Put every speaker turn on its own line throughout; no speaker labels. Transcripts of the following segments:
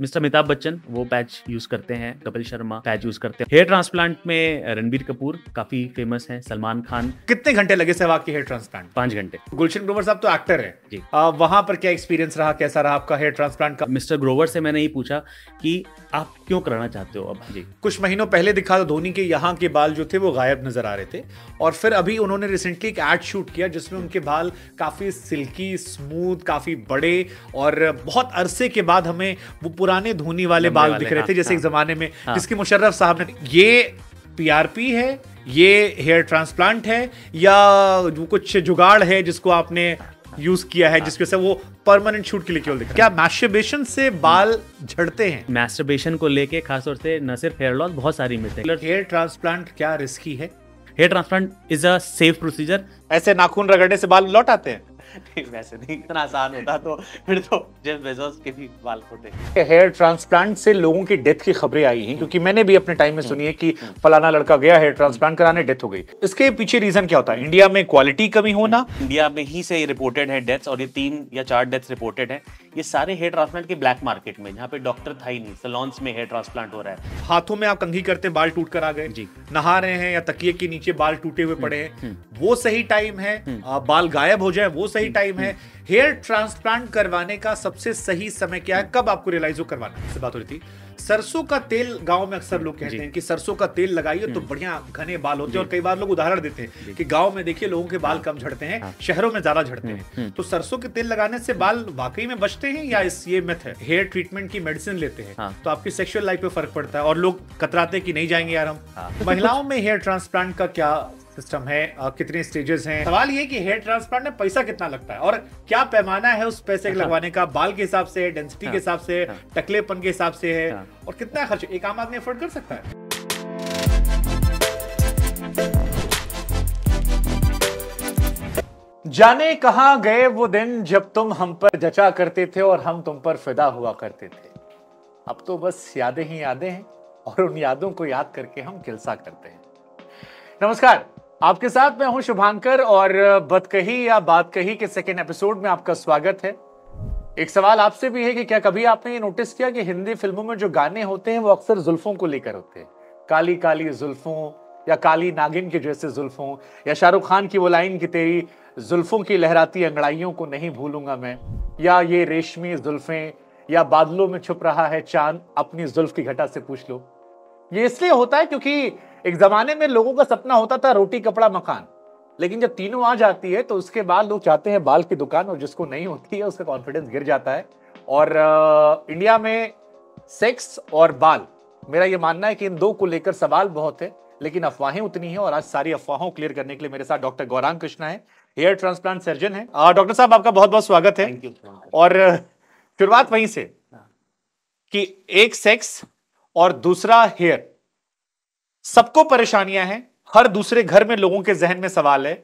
Mister Amitabh Bachchan वो patch use करते हैं कपिल शर्मा पैच यूज करते हैं हेयर ट्रांसप्लांट में रणबीर कपूर काफी फेमस हैं सलमान खान कितने घंटे लगे सहवाग के हेयर ट्रांसप्लांट पांच घंटे गुलशन
ग्रोवर साहब तो एक्टर है जी आ, वहां पर क्या एक्सपीरियंस रहा कैसा रहा आपका हेयर ट्रांसप्लांट का मिस्टर ग्रोवर से मैंने ये पूछा कि आप क्यों कराना चाहते हो अब जी कुछ महीनों पहले दिखा था तो धोनी के यहाँ के बाल जो थे वो गायब नजर आ रहे थे और फिर अभी उन्होंने रिसेंटली एक एड शूट किया जिसमें उनके बाल काफी सिल्की स्मूथ काफी बड़े और बहुत अरसे के बाद हमें वो पुराने धोनी वाले बाल दिख रहे थे हाँ, जैसे एक हाँ, जमाने में हाँ। जिसकी मुशर्रफ साहब ने ये पीआरपी है ये हेयर ट्रांसप्लांट है या जो कुछ जुगाड़ है जिसको आपने
यूज किया है जिसकी वजह से वो परमानेंट शूट के लिए क्यों क्या मैस्टरबेशन से बाल झड़ते हैं मैस्टरबेशन को लेके खासतौर से न सिर्फ हेयर लॉस बहुत सारी मिलते हैं हेयर ट्रांसप्लांट क्या रिस्की है hair transplant is a safe procedure ऐसे नाखून रगड़ने से बाल लौट आते हैं वैसे नहीं इतना आसान होता तो फिर तो जेफ बेजोस के भी बाल फूटे हेयर
ट्रांसप्लांट से लोगों की डेथ की खबरें आई हैं क्योंकि मैंने भी अपने टाइम में हम्म, सुनी है कि हम्म। फलाना लड़का गया हेयर ट्रांसप्लांट कराने डेथ हो गई इसके पीछे रीजन क्या होता है इंडिया में क्वालिटी कमी होना
इंडिया में ही से रिपोर्टेड है डेथ्स और ये तीन या चार डेथ्स रिपोर्टेड है ये सारे हेयर ट्रांसप्लांट के ब्लैक मार्केट में जहाँ पे डॉक्टर था ही नहीं सलॉन्स में हेयर ट्रांसप्लांट हो रहा है
हाथों में आप कंघी करते हैं बाल टूट कर आ गए जी नहा रहे हैं या तकिए के नीचे बाल टूटे हुए पड़े हैं हम्म, हम्म। वो सही टाइम है हम्म। बाल गायब हो जाए वो सही टाइम है हेयर ट्रांसप्लांट करवाने का सबसे सही समय क्या है कब आपको रियलाइज हो करवाना बात हो रही थी सरसों का तेल गांव में अक्सर लोग कहते हैं कि सरसों का तेल लगाइए तो हम्म। बढ़िया घने बाल होते हैं और कई बार लोग उदाहरण देते हैं कि गांव में देखिए लोगों के बाल हाँ। कम झड़ते हैं हाँ। शहरों में ज्यादा झड़ते हम्म, हैं हम्म। तो सरसों के तेल लगाने से बाल वाकई में बचते हैं या इस ये मेथ है हेयर ट्रीटमेंट की मेडिसिन लेते हैं हाँ। तो आपकी सेक्सुअल लाइफ पे फर्क पड़ता है और लोग कतराते कि नहीं जाएंगे यार हम महिलाओं में हेयर ट्रांसप्लांट का क्या सिस्टम है कितने स्टेजेस हैं सवाल ये कि हेयर ट्रांसप्लांट में पैसा कितना लगता है और क्या पैमाना है उस पैसे हाँ। लगवाने का बाल के हिसाब से डेंसिटी हाँ। के हिसाब से हाँ। टकलेपन के हिसाब से है हाँ। और कितना खर्च एक आम आदमी अफोर्ड कर सकता है जाने कहा गए वो दिन जब तुम हम पर जचा करते थे और हम तुम पर फिदा हुआ करते थे अब तो बस यादें ही यादें हैं और उन यादों को याद करके हम किलसा करते हैं नमस्कार आपके साथ मैं हूं शुभांकर और बतकही या बात कही के सेकेंड एपिसोड में आपका स्वागत है एक सवाल आपसे भी है कि क्या कभी आपने ये नोटिस किया कि हिंदी फिल्मों में जो गाने होते हैं वो अक्सर जुल्फों को लेकर होते हैं काली काली जुल्फों या काली नागिन के जैसे जुल्फों या शाहरुख खान की वो लाइन की तेरी जुल्फों की लहराती अंगड़ाइयों को नहीं भूलूंगा मैं या ये रेशमी जुल्फें या बादलों में छुप रहा है चांद अपनी जुल्फ की घटा से पूछ लो ये इसलिए होता है क्योंकि एक जमाने में लोगों का सपना होता था रोटी कपड़ा मकान लेकिन जब तीनों आ जाती है तो उसके बाद लोग चाहते हैं बाल की दुकान और जिसको नहीं होती है उसका कॉन्फिडेंस गिर जाता है और आ, इंडिया में सेक्स और बाल मेरा ये मानना है कि इन दो को लेकर सवाल बहुत है लेकिन अफवाहें उतनी हैं और आज सारी अफवाहों क्लियर करने के लिए मेरे साथ डॉक्टर गौरांग कृष्णा है हेयर ट्रांसप्लांट सर्जन है डॉक्टर साहब आपका बहुत बहुत स्वागत है और शुरुआत वहीं से हाँ। कि एक सेक्स और दूसरा हेयर सबको परेशानियां हैं हर दूसरे घर में लोगों के जहन में सवाल है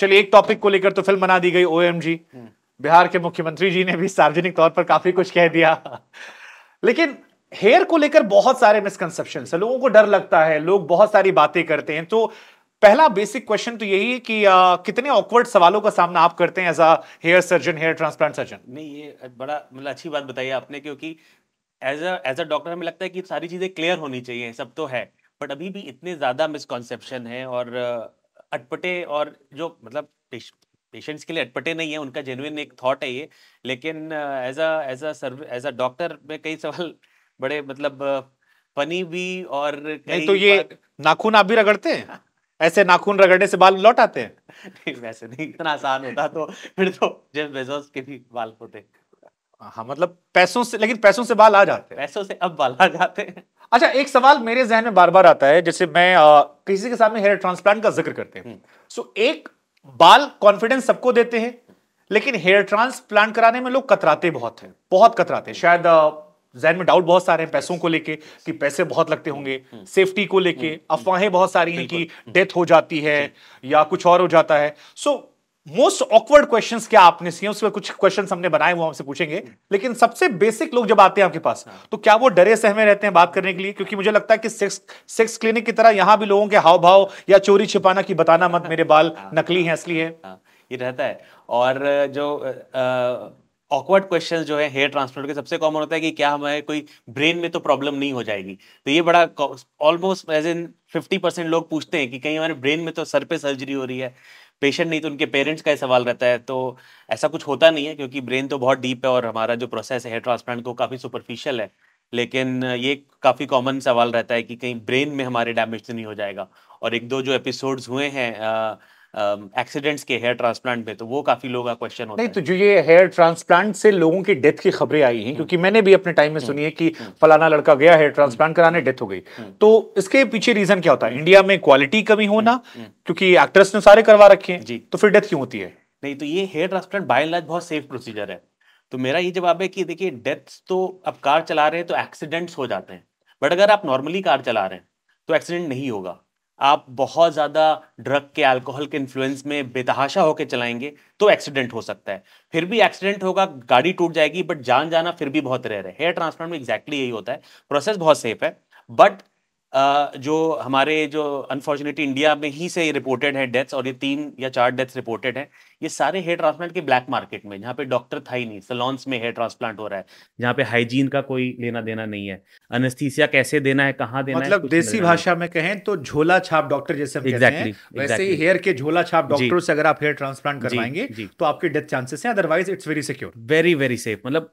चलिए एक टॉपिक को लेकर तो फिल्म बना दी गई ओ हम्म। बिहार के मुख्यमंत्री जी ने भी सार्वजनिक तौर पर काफी कुछ कह दिया लेकिन हेयर को लेकर बहुत सारे मिसकनसेप्शन है लोगों को डर लगता है लोग बहुत सारी बातें करते हैं तो पहला बेसिक क्वेश्चन तो यही है कि आ, कितने ऑकवर्ड सवालों का सामना आप करते हैं as a hair surgeon hair transplant surgeon
नहीं ये बड़ा मतलब अच्छी बात बताई आपने क्योंकि as a as a doctor हमें लगता है कि सारी चीज़ें क्लियर होनी चाहिए सब तो है बट अभी भी इतने ज़्यादा मिसकॉन्सेप्शन है और अटपटे और जो मतलब पेशेंट्स के लिए अटपटे नहीं है उनका जेनुइन एक थॉट है ये लेकिन as a as a serve as a doctor में कई सवाल बड़े मतलब फनी भी और नहीं तो ये
नाखून आप भी रगड़ते हैं ऐसे नाखून रगड़ने से बाल लौट आते हैं
नहीं वैसे नहीं इतना आसान होता तो फिर तो जेफ बेजोस के भी बाल होते हाँ मतलब
पैसों से लेकिन पैसों से बाल आ
जाते हैं पैसों से अब बाल आ जाते हैं
अच्छा एक सवाल मेरे जहन में बार बार आता है जैसे मैं आ, किसी के सामने हेयर ट्रांसप्लांट का जिक्र करते हैं सो हम्म। एक बाल कॉन्फिडेंस सबको देते हैं लेकिन हेयर ट्रांसप्लांट कराने में लोग कतराते बहुत हैं बहुत कतराते हैं हम्म। शायद जहन में डाउट बहुत सारे हैं पैसों को लेके कि पैसे बहुत लगते होंगे सेफ्टी हम्म। को लेके अफवाहें बहुत सारी हैं कि डेथ हो जाती है या कुछ और हो जाता है so so, most awkward questions क्या आपने सीए उसमें कुछ क्वेश्चन हमने बनाए वो हमसे पूछेंगे लेकिन सबसे बेसिक लोग जब आते हैं आपके पास तो क्या वो डरे सहमे रहते हैं बात करने के लिए क्योंकि मुझे लगता है कि सेक्स सेक्स क्लिनिक की तरह यहाँ भी लोगों के हाव भाव या चोरी छिपाना की बताना मत मेरे बाल नकली है असली है
हाँ, ये रहता है और जो ऑकवर्ड क्वेश्चन जो है हेयर ट्रांसप्लांट के सबसे कॉमन होता है कि क्या हमारे कोई ब्रेन में तो प्रॉब्लम नहीं हो जाएगी तो ये बड़ा almost as in fifty percent लोग पूछते हैं कि कहीं हमारे ब्रेन में तो सर पे सर्जरी हो रही है पेशेंट नहीं तो उनके पेरेंट्स का ही सवाल रहता है तो ऐसा कुछ होता नहीं है क्योंकि ब्रेन तो बहुत डीप है और हमारा जो प्रोसेस है हेयर ट्रांसप्लांट को काफ़ी सुपरफिशियल है लेकिन ये काफ़ी कॉमन सवाल रहता है कि कहीं ब्रेन में हमारे डैमेज तो नहीं हो जाएगा और एक दो जो एपिसोड्स हुए हैं एक्सीडेंट्स um, के हेयर ट्रांसप्लांट में तो वो काफी लोगों का क्वेश्चन होता नहीं
तो जो ये हेयर ट्रांसप्लांट से लोगों की डेथ की खबरें आई हैं हम्म। क्योंकि मैंने भी अपने टाइम में हम्म। सुनी है कि हम्म। फलाना लड़का गया हेयर ट्रांसप्लांट कराने डेथ हो गई तो इसके पीछे रीजन क्या होता है इंडिया में क्वालिटी कमी होना क्योंकि एक्ट्रेस ने सारे करवा रखे हैं जी तो फिर डेथ क्यों होती है
नहीं तो ये हेयर ट्रांसप्लांट बाय लाज बहुत सेफ प्रोसीजर है तो मेरा ये जवाब है कि देखिए डेथ्स तो आप कार चला रहे हैं तो एक्सीडेंट्स हो जाते हैं बट अगर आप नॉर्मली कार चला रहे हैं तो एक्सीडेंट नहीं होगा आप बहुत ज़्यादा ड्रग के अल्कोहल के इन्फ्लुएंस में बेतहाशा होकर चलाएंगे तो एक्सीडेंट हो सकता है फिर भी एक्सीडेंट होगा गाड़ी टूट जाएगी बट जान जाना फिर भी बहुत रेयर है हेयर ट्रांसप्लांट में एग्जैक्टली exactly यही होता है प्रोसेस बहुत सेफ है बट जो हमारे जो अनफॉर्चुनेटली इंडिया में ही से रिपोर्टेड है डेथ्स और ये तीन या चार डेथ्स रिपोर्टेड हैं ये सारे हेयर ट्रांसप्लांट के ब्लैक मार्केट में जहाँ पे डॉक्टर था ही नहीं सलॉन्स में हेयर ट्रांसप्लांट हो रहा है जहाँ पे हाइजीन का कोई लेना देना नहीं है अनस्थीसिया कैसे देना है कहाँ देना मतलब है देसी भाषा
में कहें तो झोला छाप डॉक्टर जैसे हम exactly, कहते हैं exactly. ही हेयर के झोला छाप डॉक्टरों से अगर आप हेयर ट्रांसप्लांट करवाएंगे तो आपके डेथ चांसेस हैं otherwise it's very secure
very very safe मतलब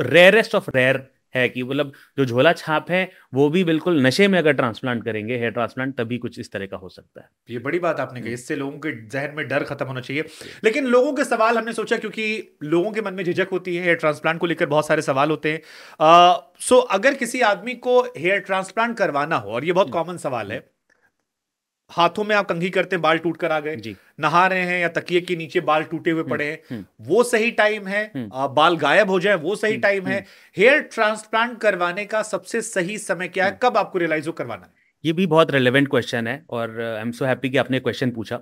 रेयरेस्ट ऑफ रेयर है कि मतलब जो झोला छाप है वो भी बिल्कुल नशे में अगर ट्रांसप्लांट करेंगे हेयर ट्रांसप्लांट तभी कुछ इस तरह का हो सकता है
ये बड़ी बात आपने कही हम्म। इससे लोगों के जहन में डर खत्म होना चाहिए लेकिन लोगों के सवाल हमने सोचा क्योंकि लोगों के मन में झिझक होती है हेयर ट्रांसप्लांट को लेकर बहुत सारे सवाल होते हैं सो अगर किसी आदमी को हेयर ट्रांसप्लांट करवाना हो और ये बहुत कॉमन हम्म। सवाल है हाथों में आप कंघी करते हैं बाल टूट कर आ गए नहा रहे हैं या तकिए के नीचे बाल टूटे हुए हम्म, पड़े हैं हम्म। वो सही टाइम है हम्म। आ, बाल गायब हो जाए वो सही टाइम है हेयर ट्रांसप्लांट करवाने का सबसे सही समय क्या है कब आपको रियलाइज हो करवाना है
ये भी बहुत रिलेवेंट क्वेश्चन है और आई एम सो हैप्पी कि आपने क्वेश्चन पूछा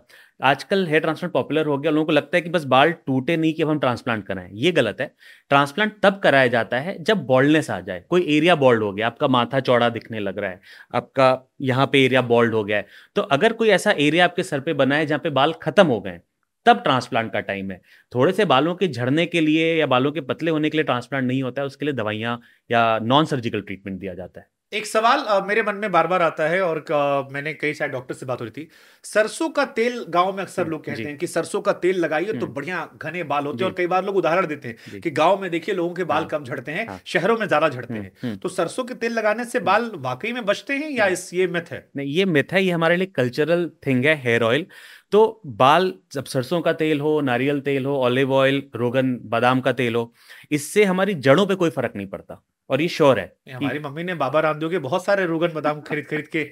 आजकल हेयर ट्रांसप्लांट पॉपुलर हो गया लोगों को लगता है कि बस बाल टूटे नहीं कि अब हम ट्रांसप्लांट कराएं ये गलत है ट्रांसप्लांट तब कराया जाता है जब बॉल्डनेस आ जाए कोई एरिया बॉल्ड हो गया आपका माथा चौड़ा दिखने लग रहा है आपका यहाँ पे एरिया बॉल्ड हो गया है तो अगर कोई ऐसा एरिया आपके सर पे बना है जहाँ पे बाल खत्म हो गए तब ट्रांसप्लांट का टाइम है थोड़े से बालों के झड़ने के लिए या बालों के पतले होने के लिए ट्रांसप्लांट नहीं होता है उसके लिए दवाइयाँ या नॉन सर्जिकल ट्रीटमेंट दिया जाता है
एक सवाल आ, मेरे मन में बार बार आता है और आ, मैंने कई सारे डॉक्टर से बात हो रही थी सरसों का तेल गांव में अक्सर हम्म, लोग कहते हैं कि सरसों का तेल लगाइए तो हम्म। बढ़िया घने बाल होते हैं और कई बार लोग उदाहरण देते हैं कि गांव में देखिए लोगों के बाल हाँ। कम झड़ते हैं हाँ। शहरों में ज्यादा झड़ते हम्म, हैं तो सरसों के तेल लगाने से बाल वाकई में बचते हैं या इस ये मिथ है
नहीं ये मिथ है ये हमारे लिए कल्चरल थिंग है हेयर ऑयल तो बाल जब सरसों का तेल हो नारियल तेल हो ऑलिव ऑयल रोगन बादाम का तेल हो इससे हमारी जड़ों पे कोई फर्क नहीं पड़ता और ये श्योर है हमारी
मम्मी ने बाबा रामदेव के बहुत सारे रोगन बादाम खरीद खरीद के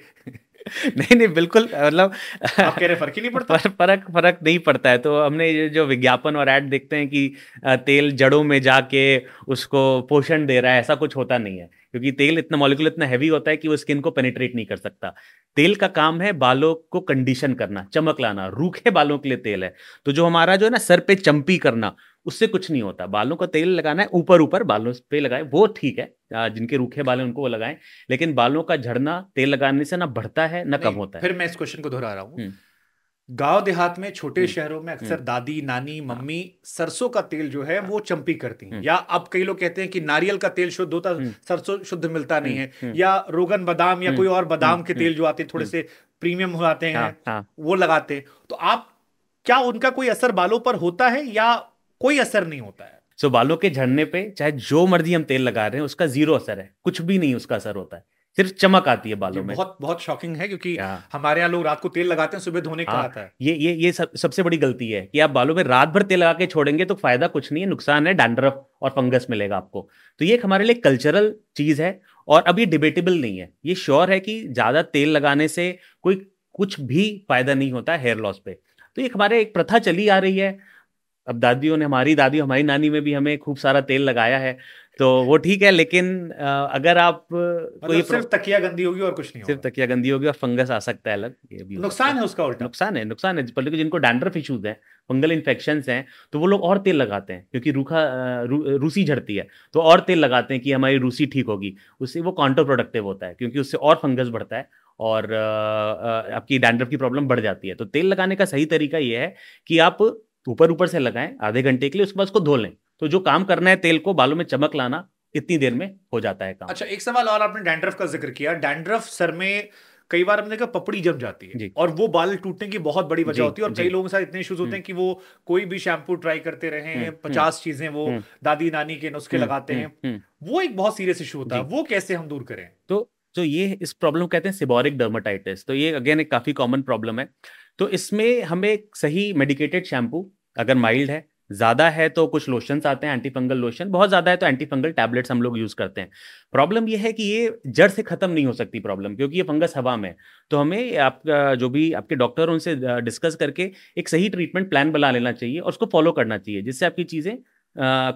नहीं नहीं बिल्कुल मतलब कह रहे फर्क ही नहीं पड़ता फर्क फर्क नहीं पड़ता है तो हमने जो विज्ञापन और एड देखते हैं कि तेल जड़ों में जाके उसको पोषण दे रहा है ऐसा कुछ होता नहीं है क्योंकि तेल इतना मॉलिक्यूल इतना हैवी होता है कि वो स्किन को पेनिट्रेट नहीं कर सकता तेल का काम है बालों को कंडीशन करना चमक लाना रूखे बालों के लिए तेल है तो जो हमारा जो है ना सर पे चंपी करना उससे कुछ नहीं होता बालों का तेल लगाना है ऊपर ऊपर बालों पे लगाए वो ठीक है जिनके रूखे बाल हैं उनको वो लगाएं लेकिन बालों का झड़ना तेल लगाने से ना बढ़ता है ना कम होता है फिर मैं
इस क्वेश्चन को दोहरा रहा हूँ हम्म। गांव देहात में छोटे हम्म। शहरों में अक्सर हम्म। दादी नानी हाँ। मम्मी सरसों का तेल जो है वो चंपी करती हैं या अब कई लोग कहते हैं कि नारियल का तेल शुद्ध होता सरसों शुद्ध मिलता नहीं है या रोगन बादाम या कोई और बादाम के तेल जो आते थोड़े से प्रीमियम हो
जाते हैं हाँ, हाँ।
वो लगाते हैं तो आप क्या उनका कोई असर बालों पर होता है या कोई असर नहीं होता है
सो so, बालों के झड़ने पे चाहे जो मर्जी हम तेल लगा रहे हैं उसका जीरो असर है कुछ भी नहीं उसका असर होता है सिर्फ चमक आती है बालों में बहुत बहुत शॉकिंग है क्योंकि हमारे यहाँ
लोग रात को तेल लगाते
हैं सुबह धोने का हाँ, आता है ये ये ये सब सबसे बड़ी गलती है कि आप बालों में रात भर तेल लगा के छोड़ेंगे तो फायदा कुछ नहीं है नुकसान है डैंड्रफ और फंगस मिलेगा आपको तो ये एक हमारे लिए कल्चरल चीज है और अब ये डिबेटेबल नहीं है ये श्योर है कि ज्यादा तेल लगाने से कोई कुछ भी फायदा नहीं होता हेयर लॉस पे तो ये हमारे एक प्रथा चली आ रही है अब दादियों ने हमारी दादी हमारी नानी में भी हमें खूब सारा तेल लगाया है तो वो ठीक है लेकिन अगर आप मतलब कोई सिर्फ तकिया गंदी होगी और कुछ नहीं सिर्फ तकिया गंदी होगी और फंगस आ सकता है अलग ये भी नुकसान है उसका उल्टा नुकसान है नुकसान है पर्टिकुलर जिनको डैंड्रफ इशूज है फंगल इन्फेक्शन है तो वो लोग और तेल लगाते हैं क्योंकि रूखा रू, रूसी झड़ती है तो और तेल लगाते हैं कि हमारी रूसी ठीक होगी उससे वो काउंटर प्रोडक्टिव होता है क्योंकि उससे और फंगस बढ़ता है और आपकी डैंड्रफ की प्रॉब्लम बढ़ जाती है तो तेल लगाने का सही तरीका ये है कि आप ऊपर ऊपर से लगाएं आधे घंटे के लिए उसके बाद उसको धो लें तो जो काम करना है तेल को बालों में चमक लाना इतनी देर में हो जाता है काम
अच्छा एक सवाल और आपने डैंड्रफ का जिक्र किया डैंड्रफ सर में कई बार हमने कहा पपड़ी जम जाती है और वो बाल टूटने की बहुत बड़ी वजह होती है और कई लोगों के साथ इतने इश्यूज होते हैं हम्म। कि वो कोई भी शैम्पू ट्राई करते रहे हम्म, पचास हम्म। चीजें वो दादी नानी के नुस्खे लगाते हैं वो एक बहुत सीरियस इशू होता है वो कैसे हम दूर करें
तो जो ये इस प्रॉब्लम कहते हैं सिबोरिक डर्माटाइटिस तो ये अगेन एक काफी कॉमन प्रॉब्लम है तो इसमें हमें सही मेडिकेटेड शैम्पू अगर माइल्ड है ज़्यादा है तो कुछ लोशंस आते हैं एंटीफंगल लोशन बहुत ज़्यादा है तो एंटीफंगल टैबलेट्स हम लोग यूज़ करते हैं प्रॉब्लम यह है कि ये जड़ से ख़त्म नहीं हो सकती प्रॉब्लम क्योंकि ये फंगस हवा में तो हमें आपका जो भी आपके डॉक्टर उनसे डिस्कस करके एक सही ट्रीटमेंट प्लान बना लेना चाहिए और उसको फॉलो करना चाहिए जिससे आपकी चीज़ें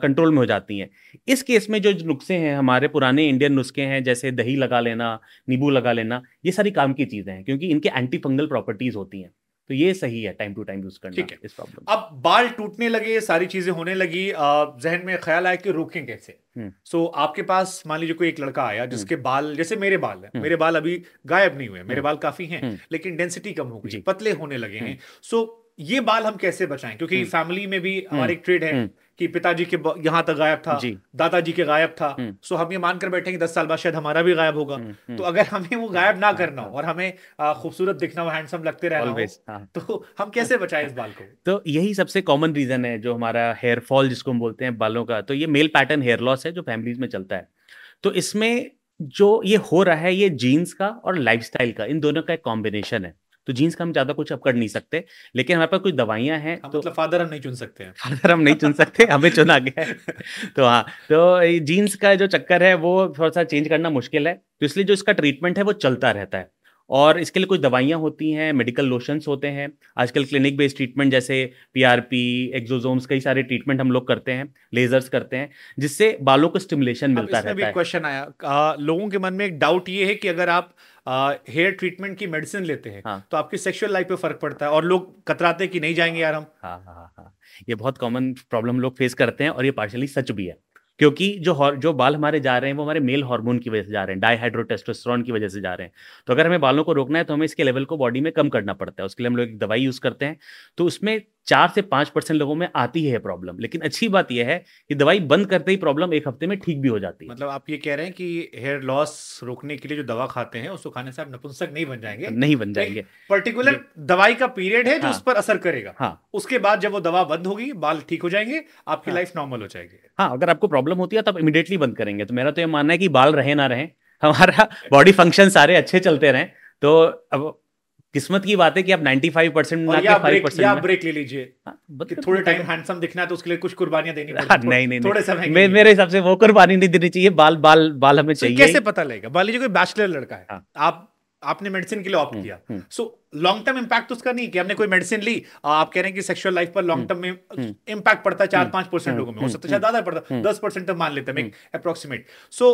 कंट्रोल में हो जाती हैं इस केस में जो नुस्खे हैं हमारे पुराने इंडियन नुस्खे हैं जैसे दही लगा लेना नींबू लगा लेना ये सारी काम की चीज़ें हैं क्योंकि इनके एंटीफंगल प्रॉपर्टीज़ होती हैं तो ये सही है टाइम टू टाइम यूज करना ठीक है इस प्रॉब्लम
अब बाल टूटने लगे ये सारी चीजें होने लगी जहन में ख्याल आया कि रोकें कैसे सो हम्म। so, आपके पास मान लीजिए कोई एक लड़का आया हम्म। जिसके बाल जैसे मेरे बाल हैं हम्म। मेरे बाल अभी गायब नहीं हुए मेरे बाल काफी हैं लेकिन डेंसिटी कम हो गई पतले होने लगे हैं सो so, ये बाल हम कैसे बचाएं क्योंकि फैमिली में भी हमारे ट्रेड है कि पिताजी के यहाँ तक गायब था दादाजी के गायब था सो हम ये मानकर बैठे कि दस साल बाद शायद हमारा भी गायब होगा हम्म, हम्म। तो अगर हमें वो हाँ, गायब ना हाँ, करना हो हाँ। और हमें खूबसूरत दिखना हो हैंडसम लगते रहना हो तो हम कैसे बचाए इस बाल को
तो यही सबसे कॉमन रीजन है जो हमारा हेयर फॉल जिसको हम बोलते हैं बालों का तो ये मेल पैटर्न हेयर लॉस है जो फैमिलीज में चलता है तो इसमें जो ये हो रहा है ये जीन्स का और लाइफस्टाइल का इन दोनों का एक कॉम्बिनेशन है तो जीन्स का हम ज़्यादा कुछ अब कर नहीं सकते लेकिन हमारे पास कुछ दवाइयाँ हैं तो मतलब फादर हम नहीं चुन सकते हैं फादर हम नहीं चुन सकते हमें चुना गया तो हाँ तो जीन्स का जो चक्कर है वो थोड़ा सा चेंज करना मुश्किल है तो इसलिए जो इसका ट्रीटमेंट है वो चलता रहता है और इसके लिए कुछ दवाइयाँ होती हैं मेडिकल लोशंस होते हैं आजकल क्लिनिक बेस्ड ट्रीटमेंट जैसे पीआरपी एक्सोजोम्स कई सारे ट्रीटमेंट हम लोग करते हैं लेजर्स करते हैं जिससे बालों को स्टिमुलेशन मिलता रहता है
क्वेश्चन आया लोगों के मन में एक डाउट ये है कि अगर आप
हेयर
ट्रीटमेंट की मेडिसिन
लेते हैं हाँ.
तो आपकी सेक्सुअल लाइफ पे फर्क पड़ता है और लोग कतराते कि नहीं जाएंगे यार हम
हाँ हाँ हाँ, हाँ। ये बहुत कॉमन प्रॉब्लम लोग फेस करते हैं और ये पार्शली सच भी है क्योंकि जो जो बाल हमारे जा रहे हैं वो हमारे मेल हार्मोन की वजह से जा रहे हैं डाईहाइड्रोटेस्टोस्टेरोन की वजह से जा रहे हैं तो अगर हमें बालों को रोकना है तो हमें इसके लेवल को बॉडी में कम करना पड़ता है उसके लिए हम लोग एक दवाई यूज़ करते हैं तो उसमें चार से पाँच परसेंट लोगों में आती है प्रॉब्लम लेकिन अच्छी बात यह है कि दवाई बंद करते ही प्रॉब्लम एक हफ्ते में ठीक भी हो जाती है मतलब आप ये कह रहे हैं कि हेयर लॉस रोकने के लिए जो दवा खाते हैं उसको खाने से आप नपुंसक नहीं बन जाएंगे नहीं बन जाएंगे
पर्टिकुलर दवाई का पीरियड है जो हाँ, उस पर असर करेगा हाँ उसके बाद जब वो दवा बंद होगी बाल ठीक हो
जाएंगे आपकी लाइफ हाँ। नॉर्मल हो जाएगी हाँ अगर आपको प्रॉब्लम होती है तो आप इमीडिएटली बंद करेंगे तो मेरा तो ये मानना है कि बाल रहे ना रहे हमारा बॉडी फंक्शन सारे अच्छे चलते रहे तो अब किस्मत की बात है कि आप 95 परसेंट ना या ब्रेक, या ब्रेक
ले लीजिए हाँ, थोड़े टाइम हैंडसम दिखना है तो उसके लिए कुछ कुर्बानियां देनी हाँ, पड़ेगी नहीं नहीं नहीं थोड़े समय मे, मेरे
हिसाब से वो कुर्बानी नहीं देनी चाहिए बाल बाल बाल हमें तो चाहिए कैसे
पता लगेगा बाल लीजिए कोई बैचलर लड़का है हाँ। आप आपने मेडिसिन के लिए ऑप्ट हम्म, किया सो लॉन्ग टर्म इम्पैक्ट उसका नहीं कि हमने कोई मेडिसिन ली आप कह रहे हैं कि सेक्सुअल लाइफ पर लॉन्ग टर्म हम्म, में इम्पैक्ट हम्म। पड़ता है चार पांच परसेंट लोगों में हो सकता है ज्यादा पड़ता है दस परसेंट तक मान लेते हैं अप्रोक्सीमेट सो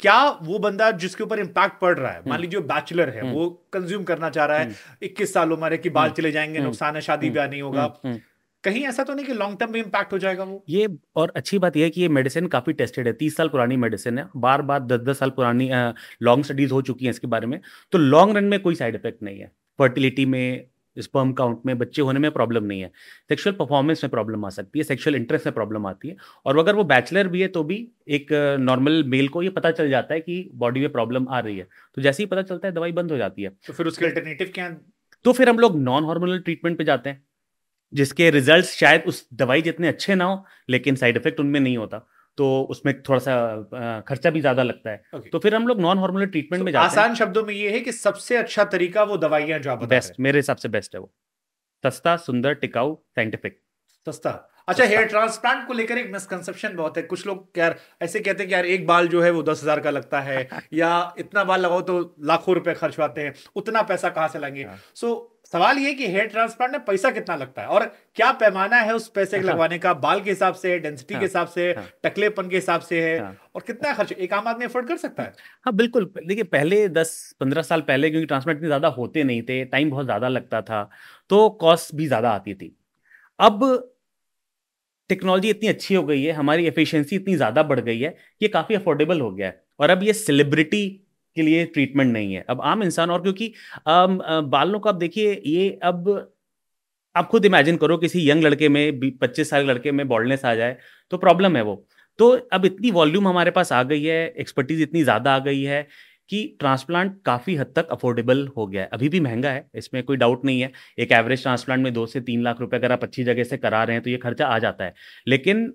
क्या वो बंदा जिसके ऊपर इम्पैक्ट पड़ रहा है हम्म। मान लीजिए बैचलर है हम्म। वो कंज्यूम करना चाह रहा है हम्म। इक्कीस साल उम्र है कि बाल चले जाएंगे नुकसान है शादी ब्याह नहीं होगा कहीं ऐसा तो नहीं कि लॉन्ग टर्म में इम्पैक्ट
हो जाएगा वो ये और अच्छी बात यह है कि ये मेडिसिन काफ़ी टेस्टेड है तीस साल पुरानी मेडिसिन है बार बार दस दस साल पुरानी लॉन्ग स्टडीज हो चुकी हैं इसके बारे में तो लॉन्ग रन में कोई साइड इफेक्ट नहीं है फर्टिलिटी में स्पर्म काउंट में बच्चे होने में प्रॉब्लम नहीं है सेक्सुअल परफॉर्मेंस में प्रॉब्लम आ सकती है सेक्सुअल इंटरेस्ट में प्रॉब्लम आती है और अगर वो बैचलर भी है तो भी एक नॉर्मल uh, मेल को ये पता चल जाता है कि बॉडी में प्रॉब्लम आ रही है तो जैसे ही पता चलता है दवाई बंद हो जाती है तो फिर उसके अल्टरनेटिव क्या तो फिर हम लोग नॉन हार्मोनल ट्रीटमेंट पे जाते हैं जिसके रिजल्ट शायद उस दवाई जितने अच्छे ना हो लेकिन साइड इफेक्ट उनमें नहीं होता तो उसमें थोड़ा सा खर्चा भी ज्यादा लगता है okay. तो फिर हम लोग नॉन हॉर्मोनल ट्रीटमेंट so, में जाते आसान
शब्दों में ये है कि सबसे अच्छा तरीका वो दवाइयां जो आप बेस्ट
मेरे हिसाब से बेस्ट है वो सस्ता सुंदर टिकाऊ साइंटिफिक सस्ता अच्छा हेयर
ट्रांसप्लांट को लेकर एक मिसकंसेप्शन बहुत है कुछ लोग यार ऐसे कहते हैं कि यार एक बाल जो है वो दस हजार का लगता है या इतना बाल लगाओ तो लाखों रुपए खर्च आते हैं उतना पैसा कहाँ से लाएंगे सो हाँ। so, सवाल ये कि हेयर ट्रांसप्लांट में पैसा कितना लगता है और क्या पैमाना है उस पैसे हाँ, लगवाने का बाल के हिसाब से डेंसिटी हाँ, के हिसाब से हाँ, टकलेपन के हिसाब से है हाँ, और कितना खर्च एक आम आदमी अफोर्ड कर सकता
है हाँ बिल्कुल देखिए पहले दस पंद्रह साल पहले क्योंकि ट्रांसप्लांट इतने ज़्यादा होते नहीं थे टाइम बहुत ज़्यादा लगता था तो कॉस्ट भी ज़्यादा आती थी अब टेक्नोलॉजी इतनी अच्छी हो गई है हमारी एफिशिएंसी इतनी ज़्यादा बढ़ गई है कि काफ़ी अफोर्डेबल हो गया है और अब ये सेलिब्रिटी के लिए ट्रीटमेंट नहीं है अब आम इंसान और क्योंकि बालों को आप देखिए ये अब आप खुद इमेजिन करो किसी यंग लड़के में पच्चीस साल लड़के में बॉल्डनेस आ जाए तो प्रॉब्लम है वो तो अब इतनी वॉल्यूम हमारे पास आ गई है एक्सपर्टीज इतनी ज़्यादा आ गई है कि ट्रांसप्लांट काफ़ी हद तक अफोर्डेबल हो गया है अभी भी महंगा है इसमें कोई डाउट नहीं है एक एवरेज ट्रांसप्लांट में दो से तीन लाख रुपए अगर आप अच्छी जगह से करा रहे हैं तो ये खर्चा आ जाता है लेकिन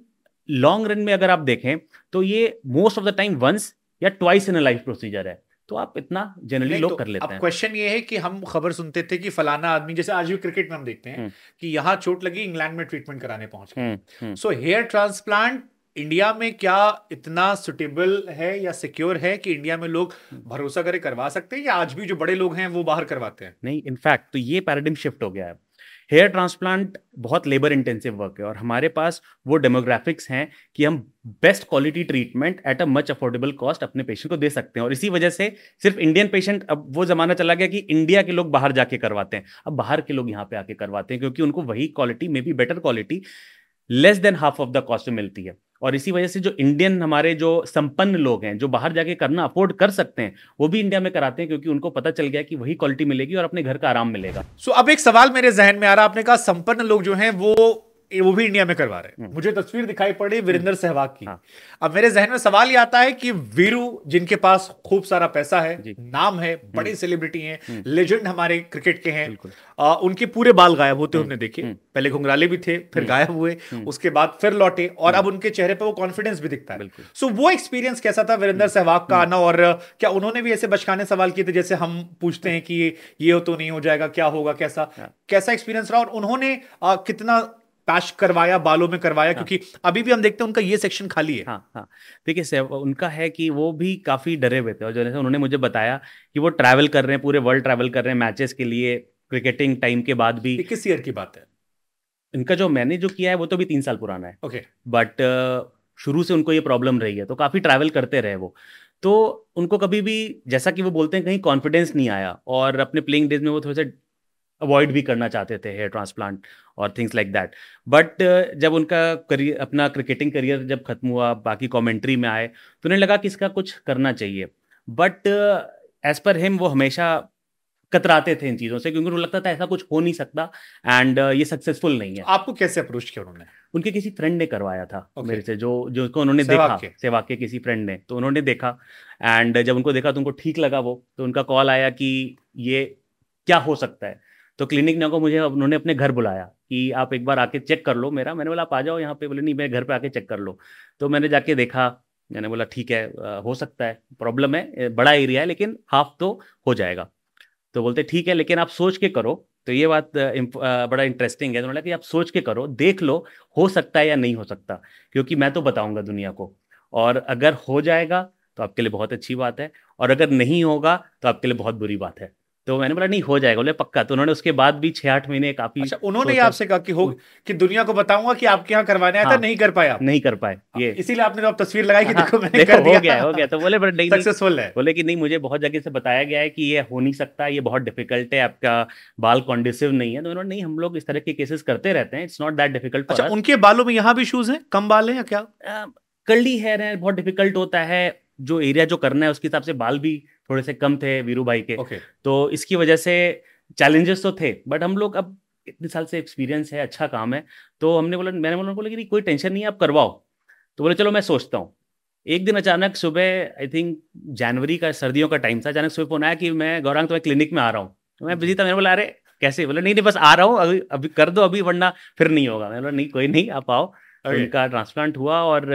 लॉन्ग रन में अगर आप देखें तो ये most of the time once या twice in a life procedure है तो आप इतना जनरली लोग तो कर लेते हैं
क्वेश्चन ये है कि हम खबर सुनते थे कि फलाना आदमी जैसे आज भी क्रिकेट में हम देखते हैं हम्म। कि यहाँ चोट लगी इंग्लैंड में ट्रीटमेंट कराने पहुंच गए सो हेयर ट्रांसप्लांट इंडिया में क्या इतना सुटेबल है या सिक्योर है
कि इंडिया में लोग हम्म। भरोसा करें
करवा सकते हैं या आज भी जो बड़े लोग
हैं वो बाहर करवाते हैं नहीं इनफैक्ट तो ये पैराडिम शिफ्ट हो गया है हेयर ट्रांसप्लांट बहुत लेबर इंटेंसिव वर्क है और हमारे पास वो डेमोग्राफिक्स हैं कि हम best quality treatment at a much affordable cost अपने पेशेंट को दे सकते हैं और इसी वजह से सिर्फ इंडियन पेशेंट अब वो ज़माना चला गया कि इंडिया के लोग बाहर जाके करवाते हैं अब बाहर के लोग यहाँ पे आके करवाते हैं क्योंकि उनको वही quality may be better quality less than half of the cost में मिलती है और इसी वजह से जो इंडियन हमारे जो संपन्न लोग हैं जो बाहर जाके करना अफोर्ड कर सकते हैं वो भी इंडिया में कराते हैं क्योंकि उनको पता चल गया कि वही क्वालिटी मिलेगी और अपने घर का आराम मिलेगा सो so, अब एक सवाल मेरे जहन में आ रहा है आपने कहा संपन्न लोग जो हैं वो वो भी इंडिया में करवा रहे हैं हम्म।
मुझे तस्वीर दिखाई पड़ी वीरेंद्र हम्म। सहवाग की हाँ। अब मेरे जहन में सवाल ये आता है कि वीरू जिनके पास खूब सारा पैसा है नाम है हम्म। बड़े सेलिब्रिटी हैं लेजेंड हमारे क्रिकेट के हैं आ, उनके पूरे बाल गायब होते हमने देखे पहले घुंघराले भी थे फिर गायब हुए उसके बाद फिर लौटे और अब उनके चेहरे पर वो कॉन्फिडेंस भी दिखता है सो वो एक्सपीरियंस कैसा था वीरेंद्र सहवाग का आना और क्या उन्होंने भी ऐसे बचकाने सवाल किए थे जैसे हम पूछते हैं कि ये हो तो नहीं हो जाएगा क्या होगा कैसा हाँ। कैसा एक्सपीरियंस रहा और उन्होंने कितना पैश करवाया बालों में करवाया हाँ.
क्योंकि अभी भी हम देखते हैं उनका ये सेक्शन खाली है हाँ हाँ देखिए उनका है कि वो भी काफ़ी डरे हुए थे और जैसे उन्होंने मुझे बताया कि वो ट्रैवल कर रहे हैं पूरे वर्ल्ड ट्रैवल कर रहे हैं मैचेस के लिए क्रिकेटिंग टाइम के बाद भी किस ईयर की बात है इनका जो मैंने जो किया है वो तो भी तीन साल पुराना है ओके बट शुरू से उनको ये प्रॉब्लम रही है तो काफ़ी ट्रैवल करते रहे वो तो उनको कभी भी जैसा कि वो बोलते हैं कहीं कॉन्फिडेंस नहीं आया और अपने प्लेइंग डेज में वो थोड़े से अवॉइड भी करना चाहते थे हेयर ट्रांसप्लांट और थिंग्स लाइक दैट बट जब उनका करियर अपना क्रिकेटिंग करियर जब खत्म हुआ बाकी कमेंट्री में आए तो उन्हें लगा कि इसका कुछ करना चाहिए बट एज पर हिम वो हमेशा कतराते थे इन चीज़ों से क्योंकि उन्हें लगता था ऐसा कुछ हो नहीं सकता एंड uh, ये सक्सेसफुल नहीं है तो आपको कैसे अप्रोच किया उन्होंने उनके किसी फ्रेंड ने करवाया था okay. मेरे से जो जो उसको उन्होंने देखा सेवा के किसी फ्रेंड ने तो उन्होंने देखा एंड जब उनको देखा तो उनको ठीक लगा वो तो उनका कॉल आया कि ये क्या हो सकता है तो क्लिनिक ने को मुझे उन्होंने अपने घर बुलाया कि आप एक बार आके चेक कर लो मेरा मैंने बोला आप आ जाओ यहाँ पे बोले नहीं मेरे घर पे आके चेक कर लो तो मैंने जाके देखा मैंने बोला ठीक है हो सकता है प्रॉब्लम है बड़ा एरिया है लेकिन हाफ तो हो जाएगा तो बोलते ठीक है लेकिन आप सोच के करो तो ये बात बड़ा इंटरेस्टिंग है उन्होंने तो कि आप सोच के करो देख लो हो सकता है या नहीं हो सकता क्योंकि मैं तो बताऊंगा दुनिया को और अगर हो जाएगा तो आपके लिए बहुत अच्छी बात है और अगर नहीं होगा तो आपके लिए बहुत बुरी बात है तो मैंने बोला नहीं हो जाएगा बोले पक्का तो उन्होंने उसके बाद भी छः आठ महीने काफी अच्छा, उन्होंने आपसे कहा कि हो कि दुनिया को बताऊंगा कि आपके यहाँ करवाने आया था हाँ। नहीं कर पाया नहीं कर पाए हाँ, ये इसीलिए आपने जो तो आप तस्वीर लगाई कि हाँ, देखो मैंने देखो, कर दिया हो गया हो गया तो बोले बट नहीं सक्सेसफुल है बोले कि नहीं मुझे बहुत जगह से बताया गया है कि ये हो नहीं सकता ये बहुत डिफिकल्ट है आपका बाल कॉन्डिसिव नहीं है तो उन्होंने नहीं हम लोग इस तरह के केसेस करते रहते हैं इट्स नॉट दैट डिफिकल्ट अच्छा उनके बालों में यहाँ भी शूज है कम बाल है या क्या कर्ली हेयर है बहुत डिफिकल्ट होता है जो एरिया जो करना है उसके हिसाब से बाल भी थोड़े से कम थे वीरू भाई के okay. तो इसकी वजह से चैलेंजेस तो थे बट हम लोग अब इतने साल से एक्सपीरियंस है अच्छा काम है तो हमने बोला मैंने बोला उनको बोला कि कोई टेंशन नहीं है आप करवाओ तो बोले चलो मैं सोचता हूँ एक दिन अचानक सुबह आई थिंक जनवरी का सर्दियों का टाइम था अचानक सुबह फोन आया कि मैं गौरांग तुम्हें तो क्लिनिक में आ रहा हूँ तो मैं बिजी था मैंने बोला अरे कैसे बोला नहीं नहीं बस आ रहा हूँ अभी अभी कर दो अभी वरना फिर नहीं होगा मैंने बोला नहीं कोई नहीं आप आओ उनका ट्रांसप्लांट हुआ और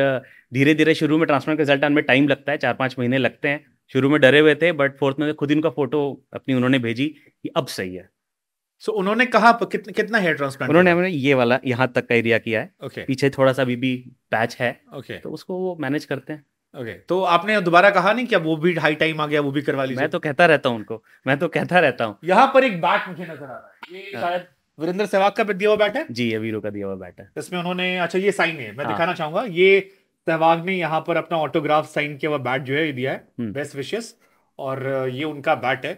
धीरे धीरे शुरू में ट्रांसप्लांट के रिजल्ट आने में टाइम लगता है चार पाँच महीने लगते हैं शुरू में डरे हुए थे बट फोर्थ में खुद इनका फोटो अपनी उन्होंने भेजी कि अब सही है
सो so, उन्होंने कहा कित, कितना हेयर ट्रांसप्लांट उन्होंने
हमने ये वाला यहाँ तक का एरिया किया है okay. पीछे थोड़ा सा अभी भी पैच है okay. तो उसको वो मैनेज करते हैं ओके okay. तो आपने दोबारा कहा नहीं कि अब वो भी हाई टाइम आ गया वो भी करवा लीजिए मैं तो कहता रहता हूँ उनको मैं तो कहता रहता हूँ
यहाँ पर एक बैट मुझे नजर आ रहा है ये हाँ। शायद वीरेंद्र सहवाग का दिया हुआ बैट
है जी ये वीरो का दिया हुआ बैट है
इसमें उन्होंने अच्छा ये साइन है मैं हाँ। दिखाना चाहूंगा ये सहवाग ने यहाँ पर अपना ऑटोग्राफ साइन किया हुआ बैट जो है दिया है बेस्ट हम्म। विशेष और ये उनका बैट है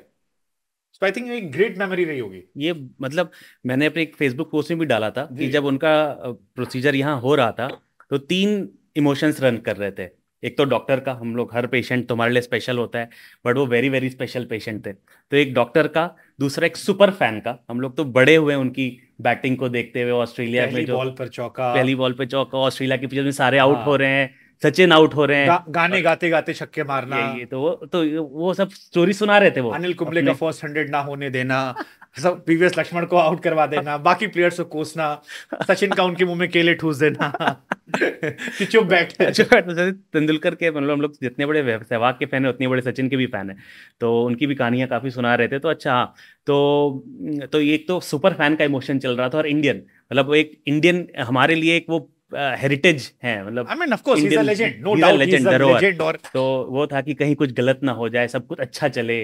सो आई थिंक एक ग्रेट मेमोरी रही
होगी ये मतलब मैंने अपने एक फेसबुक पोस्ट में भी डाला था कि जब उनका प्रोसीजर यहाँ हो रहा था तो तीन इमोशंस रन कर रहे थे एक तो डॉक्टर का हम लोग हर पेशेंट तुम्हारे लिए स्पेशल होता है बट वो वेरी वेरी स्पेशल पेशेंट थे तो एक डॉक्टर का दूसरा एक सुपर फैन का हम लोग तो बड़े हुए उनकी बैटिंग को देखते हुए ऑस्ट्रेलिया में जो बॉल पर चौका पहली बॉल पर चौका ऑस्ट्रेलिया के पीछे में सारे आउट हाँ। हो रहे हैं सचिन आउट हो रहे हैं गा,
गाने गाते गाते छक्के मारना ये, ये तो वो तो वो सब स्टोरी सुना रहे थे वो अनिल कुंबले का फर्स्ट हंड्रेड ना होने देना सब पीवीएस लक्ष्मण को आउट करवा देना बाकी प्लेयर्स को कोसना सचिन का उनके मुंह में केले ठूस देना कि चुप बैठ
तो तेंदुलकर के मतलब हम लोग जितने बड़े सहवाग के फैन है उतने बड़े सचिन के भी फैन है तो उनकी भी कहानियां काफ़ी सुना रहे थे तो अच्छा हाँ तो तो एक तो सुपर फैन का इमोशन चल रहा था और इंडियन मतलब एक इंडियन हमारे लिए एक वो हेरिटेज uh, है मतलब I mean of course he is a legend no doubt he is a legend और तो वो था कि कहीं कुछ गलत ना हो जाए सब कुछ अच्छा चले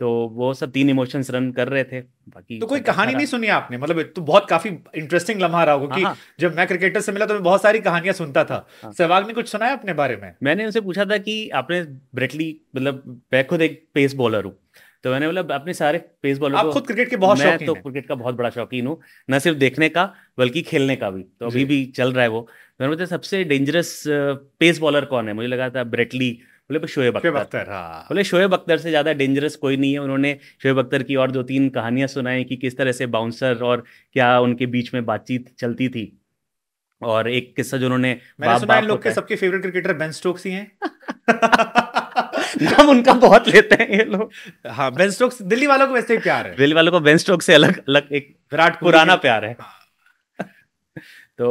तो वो सब तीन इमोशंस रन कर रहे थे बाकी तो कोई अच्छा कहानी नहीं सुनी आपने मतलब तो बहुत काफी इंटरेस्टिंग लम्हा रहा होगा कि हाँ, हाँ। जब मैं क्रिकेटर से मिला तो मैं बहुत सारी कहानियां सुनता था हाँ। सहवाग ने कुछ सुनाया अपने बारे में मैंने उनसे पूछा था कि आपने ब्रेटली मतलब मैं खुद एक पेस बॉलर हूँ तो मैंने मतलब अपने सारे पेस बॉलर आप खुद क्रिकेट के बहुत मैं तो क्रिकेट का बहुत बड़ा शौकीन हूँ न सिर्फ देखने का बल्कि खेलने का भी तो अभी भी चल रहा है वो तो मैंने बोलते सबसे डेंजरस पेस बॉलर कौन है मुझे लगा था ब्रेटली बोले शोएब अख्तर हाँ। बोले शोएब अख्तर से ज़्यादा डेंजरस कोई नहीं है उन्होंने शोएब अख्तर की और दो तीन कहानियाँ सुनाई कि किस तरह से बाउंसर और क्या उनके बीच में बातचीत चलती थी और एक किस्सा जो उन्होंने मैंने सुना है लोग के
सबके फेवरेट क्रिकेटर बेन स्टोक्स ही हैं नाम
उनका बहुत लेते हैं ये लोग हाँ बेन स्टोक्स दिल्ली वालों को वैसे ही प्यार है दिल्ली वालों को बेन स्टोक्स से अलग अलग एक विराट पुराना प्यार है हाँ। तो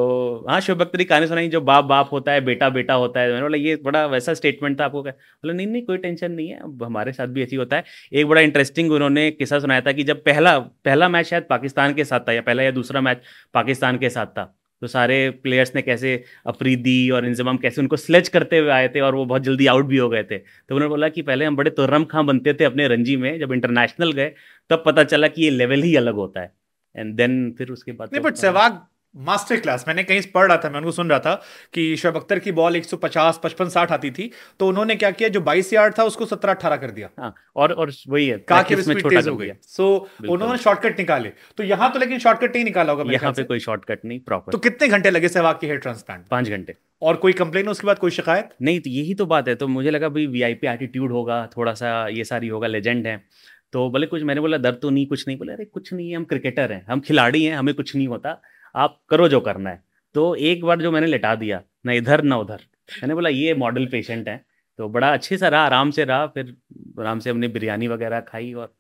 हाँ शिव भक्त की कहानी सुनाई जो बाप बाप होता है बेटा बेटा होता है मैंने बोला ये बड़ा वैसा स्टेटमेंट था आपको क्या बोला नहीं नहीं कोई टेंशन नहीं है अब हमारे साथ भी ऐसी होता है एक बड़ा इंटरेस्टिंग उन्होंने किस्सा सुनाया था कि जब पहला पहला मैच शायद पाकिस्तान के साथ था या पहला या दूसरा मैच पाकिस्तान के साथ था तो सारे प्लेयर्स ने कैसे अफरीदी और इंजमाम कैसे उनको स्लेच करते हुए आए थे और वो बहुत जल्दी आउट भी हो गए थे तो उन्होंने बोला कि पहले हम बड़े तुर्रम खां बनते थे अपने रंजी में जब इंटरनेशनल गए तब पता चला कि ये लेवल ही अलग होता है एंड देन फिर उसके बाद नहीं बट
तो सहवाग मास्टर क्लास मैंने कहीं पढ़ रहा था मैं उनको सुन रहा था कि शोएब अख्तर की बॉल 150 55 60 आती थी तो उन्होंने क्या किया जो 22 यार्ड था उसको 17 18 कर दिया हाँ, और और वही है काके स्पीड तेज हो गई सो उन्होंने शॉर्टकट निकाले तो यहाँ तो लेकिन शॉर्टकट नहीं निकाला होगा यहाँ पे
कोई शॉर्टकट नहीं प्रॉपर तो
कितने घंटे लगे सहवाग के हेयर ट्रांसप्लांट
पांच घंटे और कोई कंप्लेन उसके बाद कोई शिकायत नहीं तो यही तो बात है तो मुझे लगा भाई वीआईपी एटीट्यूड होगा थोड़ा सा ये सारी होगा लेजेंड है तो बोले कुछ मैंने बोला दर्द तो नहीं कुछ नहीं बोला अरे कुछ नहीं है हम क्रिकेटर हैं हम खिलाड़ी हैं हमें कुछ नहीं होता आप करो जो करना है तो एक बार जो मैंने लिटा दिया ना इधर ना उधर मैंने बोला ये मॉडल पेशेंट है तो बड़ा अच्छे से रहा आराम से रहा फिर आराम से हमने बिरयानी वगैरह खाई और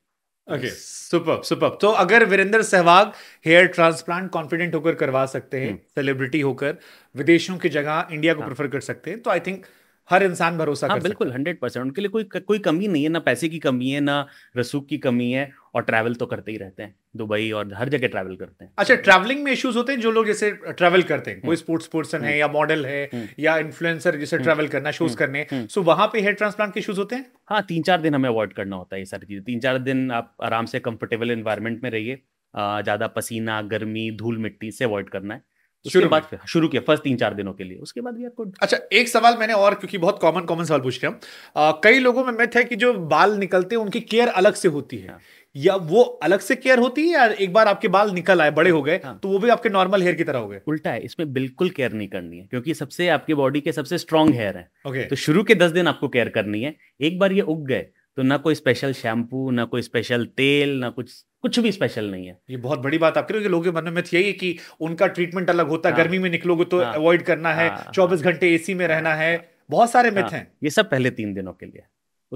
ओके सुपर सुपर तो अगर Virender Sehwag hair transplant confident होकर करवा सकते हैं सेलिब्रिटी हम्म। होकर विदेशों की
जगह इंडिया को हाँ. प्रेफर कर सकते हैं तो आई थिंक हर इंसान भरोसा हाँ, कर बिल्कुल हंड्रेड परसेंट उनके लिए कोई कोई कमी नहीं है ना पैसे की कमी है ना रसूख की कमी है और ट्रैवल तो करते ही रहते हैं दुबई और हर जगह ट्रैवल करते हैं
अच्छा ट्रैवलिंग तो में इश्यूज होते हैं जो लोग जैसे ट्रैवल करते हैं हम्म। कोई स्पोर्ट्स पर्सन है हम्म। या
मॉडल है हम्म। या इन्फ्लुएंसर जैसे ट्रैवल करना शूज करने सो वहां पे हेयर ट्रांसप्लांट के इश्यूज होते हैं हाँ तीन चार दिन हमें अवॉइड करना होता है ये सारी चीज़ें तीन चार दिन आप आराम से कंफर्टेबल इन्वायरमेंट में रहिए ज़्यादा पसीना गर्मी धूल मिट्टी से अवॉइड करना है शुरू बाद फिर शुरू किया फर्स्ट तीन चार दिनों के लिए उसके बाद यार गुड अच्छा एक सवाल मैंने और क्योंकि बहुत कॉमन कॉमन सवाल पूछ रहे हम कई लोगों में मैथ
है कि जो बाल निकलते हैं उनकी केयर अलग से होती है हाँ। या वो अलग से केयर होती है या एक बार
आपके बाल निकल आए बड़े हो गए हाँ। तो वो भी आपके नॉर्मल हेयर की तरह हो गए उल्टा है इसमें बिल्कुल केयर नहीं करनी है क्योंकि सबसे आपके बॉडी के सबसे स्ट्रांग हेयर है ओके। तो शुरू के दस दिन आपको केयर करनी है एक बार ये उग गए तो ना कोई स्पेशल शैम्पू ना कोई स्पेशल तेल ना कुछ कुछ भी स्पेशल नहीं है ये
बहुत बड़ी बात आप करोगे लोगों के मन में थी कि उनका ट्रीटमेंट अलग होता है हाँ। गर्मी
में निकलोगे तो अवॉइड हाँ। करना है हाँ।
चौबीस घंटे एसी में रहना है बहुत सारे मिथ हैं
ये सब पहले तीन दिनों के लिए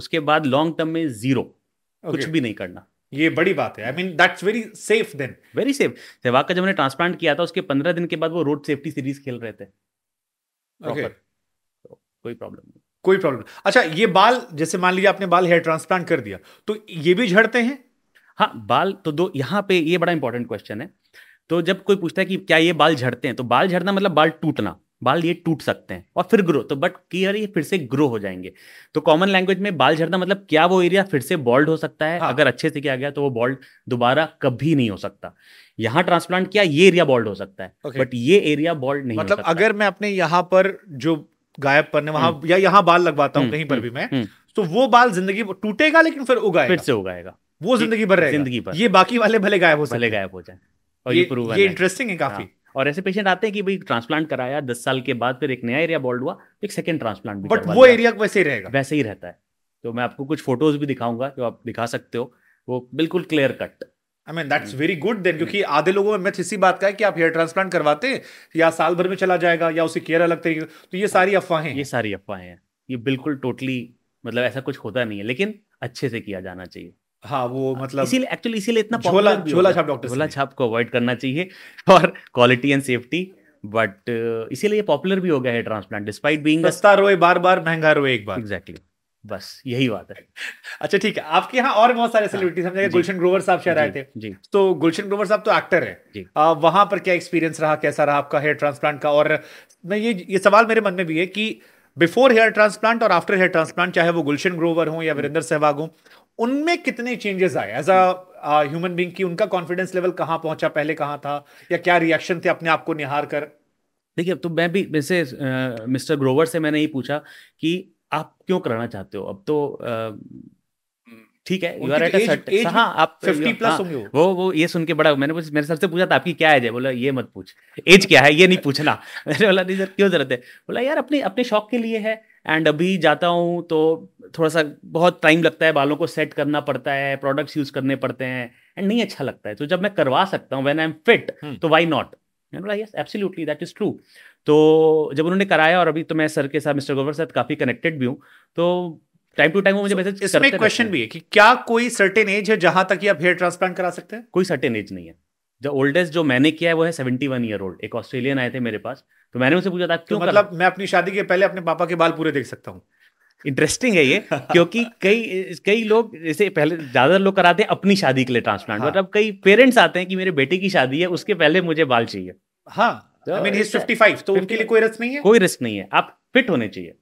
उसके बाद लॉन्ग टर्म में जीरो कुछ भी नहीं करना ये बड़ी बात है I mean that's very safe then very safe Sehwag का जब मैंने ट्रांसप्लांट किया था उसके पंद्रह दिन के बाद वो रोड सेफ्टी सीरीज खेल रहे थे okay. तो कोई प्रॉब्लम नहीं कोई प्रॉब्लम अच्छा ये बाल जैसे मान लीजिए आपने बाल हेयर ट्रांसप्लांट कर दिया तो ये भी झड़ते हैं हाँ बाल तो दो यहाँ पे ये बड़ा इंपॉर्टेंट क्वेश्चन है तो जब कोई पूछता है कि क्या ये बाल झड़ते हैं तो बाल झड़ना मतलब बाल टूटना बाल ये टूट सकते हैं और फिर ग्रो तो बट क्लियर ये फिर से ग्रो हो जाएंगे तो कॉमन लैंग्वेज में बाल झड़ना मतलब क्या वो एरिया फिर से बॉल्ड हो सकता है हाँ। अगर अच्छे से किया गया तो वो बॉल्ड दोबारा कभी नहीं हो सकता यहाँ ट्रांसप्लांट किया ये एरिया बॉल्ड हो सकता है okay. बट ये एरिया बॉल्ड नहीं मतलब अगर मैं अपने
यहाँ पर जो गायब करने वहां हम्म। या यहाँ बाल लगवाता हूँ हम्म, कहीं पर हम्म, भी मैं तो वो बाल जिंदगी
टूटेगा लेकिन फिर उगाएगा फिर से उगाएगा वो जिंदगी भर जिंदगी भर ये बाकी वाले भले गायब हो भले गायब हो जाए और ये इंटरेस्टिंग है काफी हाँ। और ऐसे पेशेंट आते हैं कि भाई ट्रांसप्लांट कराया दस साल के बाद फिर एक नया एरिया बॉल्ड हुआ तो एक सेकेंड ट्रांसप्लांट बट वो एरिया वैसे ही रहेगा वैसे ही रहता है तो मैं आपको कुछ फोटोज भी दिखाऊंगा जो आप दिखा सकते हो वो बिल्कुल clear cut
I mean that's very good then क्योंकि आधे लोगों में मैथ इसी बात का है कि आप हेयर ट्रांसप्लांट करवाते हैं या साल भर में चला जाएगा या उसे केयर
अलग तरीके तो ये सारी हाँ, अफवाहें ये सारी अफवाहें हैं ये बिल्कुल टोटली मतलब ऐसा कुछ होता नहीं है लेकिन अच्छे से किया जाना चाहिए हाँ वो मतलब इसीलिए एक्चुअली इसीलिए इतना झोला झोला छाप डॉक्टर झोला छाप को अवॉइड करना चाहिए और क्वालिटी एंड सेफ्टी बट इसीलिए पॉपुलर भी हो गया है ट्रांसप्लांट डिस्पाइट बीइंग सस्ता रोए बार बार महंगा रोए एक बार एग्जैक्टली exactly. बस यही बात है
अच्छा ठीक है आपके यहाँ और बहुत सारे सेलिब्रिटीज हाँ, गुलशन ग्रोवर साहब शहर आए थे जी तो गुलशन ग्रोवर साहब तो एक्टर है आ, वहां पर क्या एक्सपीरियंस रहा कैसा रहा आपका हेयर ट्रांसप्लांट का और मैं ये ये सवाल मेरे मन में भी है कि बिफोर हेयर ट्रांसप्लांट और आफ्टर हेयर ट्रांसप्लांट चाहे वो गुलशन ग्रोवर हो या हम्म। वीरेंद्र सहवाग हो उनमें कितने चेंजेस आए एज अ ह्यूमन बींग की उनका कॉन्फिडेंस लेवल कहाँ पहुंचा पहले कहाँ था या क्या रिएक्शन थे अपने आप को निहार कर
देखिए तो मैं भी वैसे मिस्टर ग्रोवर से मैंने ये पूछा कि आप क्यों कराना चाहते हो अब तो uh, ठीक है यू आर एट सर्ट हाँ आप 50 प्लस हाँ, होंगे वो वो ये सुन के बड़ा मैंने मेरे सर से पूछा था आपकी क्या एज है बोला ये मत पूछ एज क्या है ये नहीं पूछना मैंने बोला नहीं सर क्यों जरूरत है बोला यार अपने अपने शौक के लिए है एंड अभी जाता हूँ तो थोड़ा सा बहुत टाइम लगता है बालों को सेट करना पड़ता है प्रोडक्ट्स यूज़ करने पड़ते हैं एंड नहीं अच्छा लगता है तो जब मैं करवा सकता हूँ वेन आई एम फिट तो why not yes absolutely that is true तो जब उन्होंने कराया और अभी तो मैं सर के साथ मिस्टर गोवर के साथ काफ़ी कनेक्टेड भी हूँ तो टाइम टू टाइम वो मुझे मैसेज इसमें क्वेश्चन भी है कि क्या कोई सर्टेन एज है जहां तक आप हेयर ट्रांसप्लांट करा सकते हैं कोई सर्टेन एज नहीं है द ओल्डेस्ट जो मैंने किया है वो है सेवेंटी वन ईयर ओल्ड एक ऑस्ट्रेलियन आए थे मेरे पास तो मैंने उसे पूछा था तो क्यों तो मतलब मैं अपनी शादी के पहले अपने पापा के बाल पूरे देख सकता हूँ इंटरेस्टिंग है ये क्योंकि कई कई लोग जैसे पहले ज्यादातर लोग कराते हैं अपनी शादी के लिए ट्रांसप्लांट मतलब हाँ। कई पेरेंट्स आते हैं कि मेरे बेटे की शादी है उसके पहले मुझे बाल चाहिए हाँ
आई मीन इज 55 तो उनके लिए कोई रिस्क नहीं है
कोई रिस्क नहीं है आप फिट होने चाहिए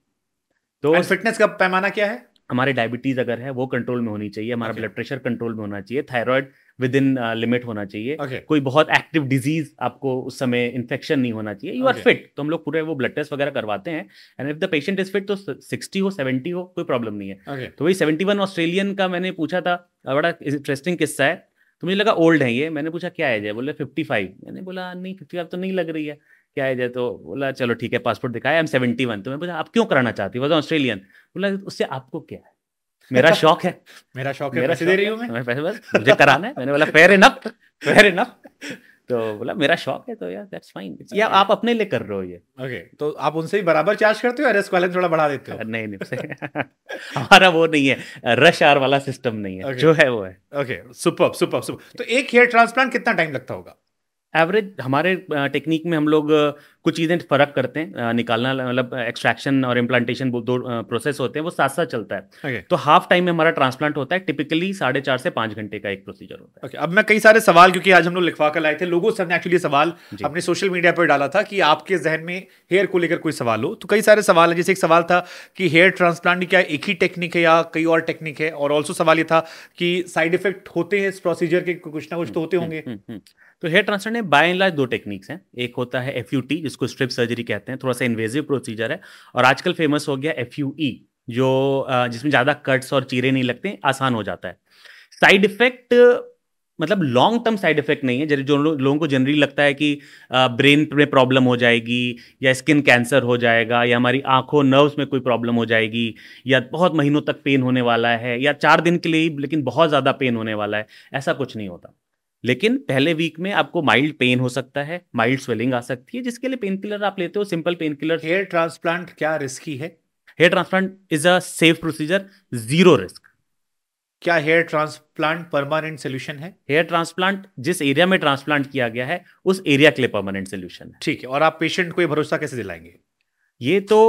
तो फिटनेस का पैमाना क्या है हमारे डायबिटीज अगर है वो कंट्रोल में होनी चाहिए हमारा ब्लड प्रेशर कंट्रोल में होना चाहिए थायराइड विद इन लिमिट होना चाहिए okay. कोई बहुत एक्टिव डिजीज आपको उस समय इन्फेक्शन नहीं होना चाहिए यू आर फिट तो हम लोग पूरे वो ब्लड टेस्ट वगैरह करवाते हैं and if the patient is fit तो सिक्सटी हो सेवेंटी हो कोई प्रॉब्लम नहीं है okay. तो वही सेवेंटी वन ऑस्ट्रेलियन का मैंने पूछा था बड़ा इंटरेस्टिंग किस्सा है तो मुझे लगा ओल्ड है ये मैंने पूछा क्या एज है बोले फिफ्टी फाइव मैंने बोला नहीं फिफ्टी फाइव तो नहीं लग रही है क्या है है तो बोला चलो ठीक है पासपोर्ट दिखाया आई एम सेवेंटी वन तो मैं पूछा आप क्यों कराना चाहती वॉज ऑस्ट्रेलियन बोला उससे आपको क्या है मेरा शौक है मेरा शौक है मेरा पैसे दे रही हूँ मैं पैसे बस मुझे कराना है मैंने बोला फेयर इनफ फेयर इनफ तो बोला मेरा शौक है तो यार दैट्स फाइन या आप अपने लिए कर रहे हो ये ओके तो आप उनसे ही बराबर चार्ज करते हो या रिस्क वाले थोड़ा बढ़ा देते हो नहीं नहीं हमारा वो नहीं है रश आर वाला सिस्टम नहीं है okay. जो है वो है ओके सुपर सुपर सुपर तो एक हेयर ट्रांसप्लांट कितना टाइम लगता होगा एवरेज हमारे टेक्निक में हम लोग कुछ चीज़ें फ़र्क करते हैं निकालना मतलब एक्सट्रैक्शन और इम्प्लांटेशन दो प्रोसेस होते हैं वो साथ साथ चलता है okay. तो हाफ टाइम में हमारा ट्रांसप्लांट होता है टिपिकली साढ़े चार से पाँच घंटे का एक प्रोसीजर होता
है okay. अब मैं कई सारे सवाल क्योंकि आज हम लोग लिखवा कर लाए थे लोगों से हमने एक्चुअली सवाल अपने सोशल मीडिया पर डाला था कि आपके जहन में हेयर को लेकर कोई सवाल हो तो कई सारे सवाल है जैसे एक सवाल था कि हेयर ट्रांसप्लांट क्या एक ही टेक्निक है या कई और टेक्निक है और ऑल्सो सवाल ये था कि साइड इफेक्ट होते हैं इस प्रोसीजर के कुछ ना कुछ तो होते हम्म, होंगे
हम्म, हम्म, तो हेयर ट्रांसफर ने बाय इलाज दो टेक्निक्स हैं एक होता है एफ जिसको स्ट्रिप सर्जरी कहते हैं थोड़ा सा इन्वेजिव प्रोसीजर है और आजकल फेमस हो गया एफ e, जो जिसमें ज़्यादा कट्स और चीरे नहीं लगते आसान हो जाता है साइड इफेक्ट मतलब लॉन्ग टर्म साइड इफेक्ट नहीं है जो लोगों को जनरली लगता है कि ब्रेन में प्रॉब्लम हो जाएगी या स्किन कैंसर हो जाएगा या हमारी आंखों नर्व्स में कोई प्रॉब्लम हो जाएगी या बहुत महीनों तक पेन होने वाला है या चार दिन के लिए लेकिन बहुत ज़्यादा पेन होने वाला है ऐसा कुछ नहीं होता लेकिन पहले वीक में आपको माइल्ड पेन हो सकता है माइल्ड स्वेलिंग आ सकती है जिसके लिए पेन किलर आप लेते हो simple pain killer hair transplant क्या रिस्की है hair transplant is a safe procedure zero risk
क्या हेयर ट्रांसप्लांट परमानेंट सोल्यूशन है
हेयर ट्रांसप्लांट जिस एरिया में ट्रांसप्लांट किया गया है उस एरिया के लिए परमानेंट सोल्यूशन है ठीक है और आप पेशेंट को ये भरोसा कैसे दिलाएंगे ये तो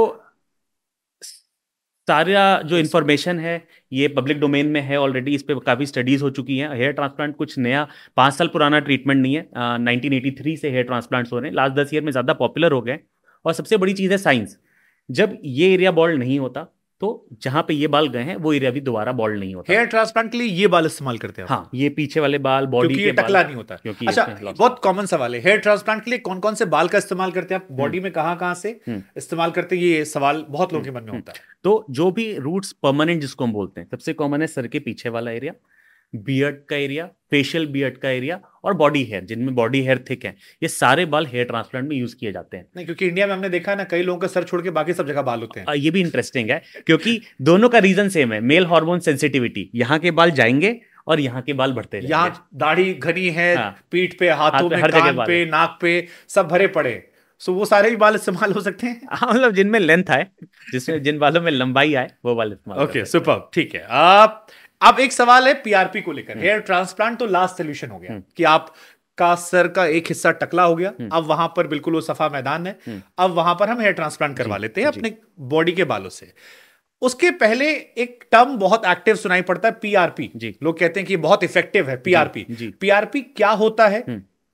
सारा जो इन्फॉर्मेशन है ये पब्लिक डोमेन में है ऑलरेडी इस पर काफ़ी स्टडीज़ हो चुकी हैं हेयर ट्रांसप्लांट कुछ नया पाँच साल पुराना ट्रीटमेंट नहीं है नाइनटीन एटी थ्री से हेयर ट्रांसप्लांट्स हो रहे हैं लास्ट दस ईयर में ज़्यादा पॉपुलर हो गए और सबसे बड़ी चीज़ है साइंस जब ये एरिया बॉल्ड नहीं होता तो जहां पे ये बाल गए हैं वो एरिया भी दोबारा बॉल्ड नहीं होता हेयर ट्रांसप्लांट के लिए ये बाल इस्तेमाल करते हैं हाँ ये पीछे वाले बाल बॉडी के टकला नहीं होता क्योंकि अच्छा
बहुत कॉमन सवाल है हेयर ट्रांसप्लांट के लिए कौन कौन से बाल का इस्तेमाल करते हैं आप बॉडी हम्म। में कहाँ कहाँ से
हम्म। इस्तेमाल करते हैं ये सवाल बहुत लोगों के हम्म, मन में होता है तो जो भी रूट्स परमानेंट जिसको हम बोलते हैं सबसे कॉमन है सर के पीछे वाला एरिया बियर्ड का एरिया फेशियल बियर्ड का एरिया और बॉडी हेयर जिनमें बॉडी हेयर थिक है ये सारे बाल हेयर ट्रांसप्लांट में यूज किए जाते हैं नहीं क्योंकि इंडिया में हमने देखा ना कई लोगों का सर छोड़ के बाकी सब जगह बाल होते हैं ये भी इंटरेस्टिंग है क्योंकि दोनों का रीजन सेम है मेल हार्मोन सेंसिटिविटी यहाँ के बाल जाएंगे और यहाँ के बाल बढ़ते यहाँ दाढ़ी घनी है हाँ, पीठ
पे हाथों हाथ पे, में हर कान पे नाक पे सब भरे पड़े सो वो सारे भी बाल इस्तेमाल हो सकते हैं हाँ मतलब जिनमें लेंथ आए जिसमें जिन बालों में लंबाई आए वो बाल इस्तेमाल ओके सुपर ठीक है आप अब एक सवाल है पीआरपी को लेकर हेयर हम्म। ट्रांसप्लांट तो लास्ट सोल्यूशन हो गया हम्म। कि आप का सर का एक हिस्सा टकला हो गया हम्म। अब वहां पर बिल्कुल वो सफा मैदान है अब वहां पर हम हेयर ट्रांसप्लांट करवा लेते हैं अपने बॉडी के बालों से उसके पहले एक टर्म बहुत एक्टिव सुनाई पड़ता है पीआरपी जी लोग कहते हैं कि बहुत इफेक्टिव है पीआरपी पीआरपी क्या होता है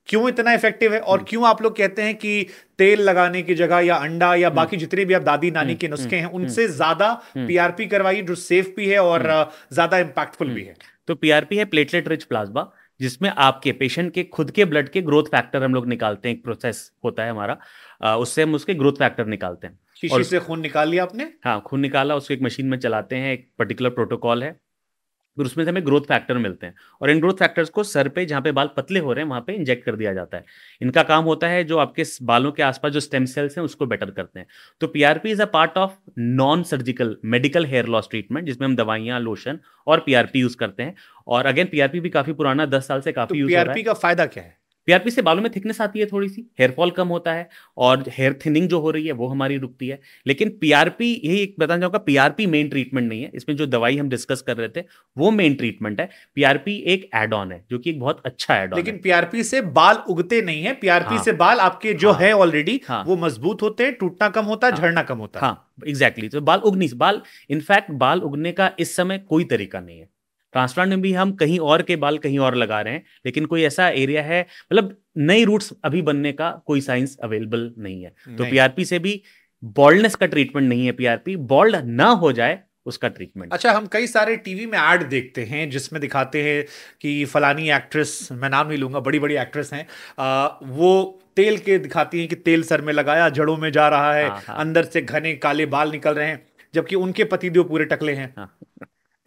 क्यों इतना इफेक्टिव है और हम्म। क्यों आप लोग कहते हैं कि तेल लगाने की जगह या अंडा या हम्म। बाकी जितने भी आप दादी हम्म। नानी के नुस्खे हैं
उनसे ज्यादा
पीआरपी करवाइए जो सेफ भी है और
ज्यादा इम्पैक्टफुल भी है तो पीआरपी है प्लेटलेट रिच प्लाज्मा जिसमें आपके पेशेंट के खुद के ब्लड के ग्रोथ फैक्टर हम लोग निकालते हैं एक प्रोसेस होता है हमारा उससे हम उसके ग्रोथ फैक्टर निकालते हैं और से
खून निकाल लिया आपने
हाँ खून निकाला उसको एक मशीन में चलाते हैं एक पर्टिकुलर प्रोटोकॉल है फिर उसमें से हमें ग्रोथ फैक्टर मिलते हैं और इन ग्रोथ फैक्टर्स को सर पे जहाँ पे बाल पतले हो रहे हैं वहाँ पे इंजेक्ट कर दिया जाता है इनका काम होता है जो आपके बालों के आसपास जो स्टेम सेल्स हैं उसको बेटर करते हैं तो PRP is a part of non surgical medical hair loss treatment जिसमें हम दवाइयाँ लोशन और पीआरपी यूज करते हैं और अगेन पीआरपी भी काफी पुराना दस साल से काफी तो यूज पी का फायदा क्या है पीआरपी से बालों में थिकनेस आती है थोड़ी सी हेयरफॉल कम होता है और हेयर थिनिंग जो हो रही है वो हमारी रुकती है लेकिन पीआरपी यही एक बताना चाहूंगा पीआरपी मेन ट्रीटमेंट नहीं है इसमें जो दवाई हम डिस्कस कर रहे थे वो मेन ट्रीटमेंट है पीआरपी एक एड ऑन है जो कि एक बहुत अच्छा एड ऑन लेकिन पीआरपी से बाल उगते नहीं है पीआरपी हाँ, से बाल आपके जो हाँ, है ऑलरेडी हाँ, वो मजबूत होते हैं टूटना कम होता है हाँ। झड़ना कम होता है हाँ एग्जैक्टली तो बाल उगनी बाल इनफैक्ट बाल उगने का इस समय कोई तरीका नहीं है ट्रांसप्लांट में भी हम कहीं और के बाल कहीं और लगा रहे हैं लेकिन कोई ऐसा एरिया है मतलब नई रूट्स अभी बनने का कोई साइंस अवेलेबल नहीं है तो नहीं। तो पीआरपी से भी बॉल्डनेस का ट्रीटमेंट नहीं है पीआरपी बॉल्ड ना हो जाए उसका ट्रीटमेंट
अच्छा हम कई सारे टीवी में एड देखते हैं जिसमें दिखाते हैं कि फलानी एक्ट्रेस मैं नाम नहीं लूंगा बड़ी बड़ी एक्ट्रेस हैं आ, वो तेल के दिखाती हैं कि तेल सर में लगाया जड़ों में जा रहा है हाँ, हाँ। अंदर से घने काले बाल निकल रहे हैं जबकि उनके पतिदेव पूरे टकले हैं हाँ।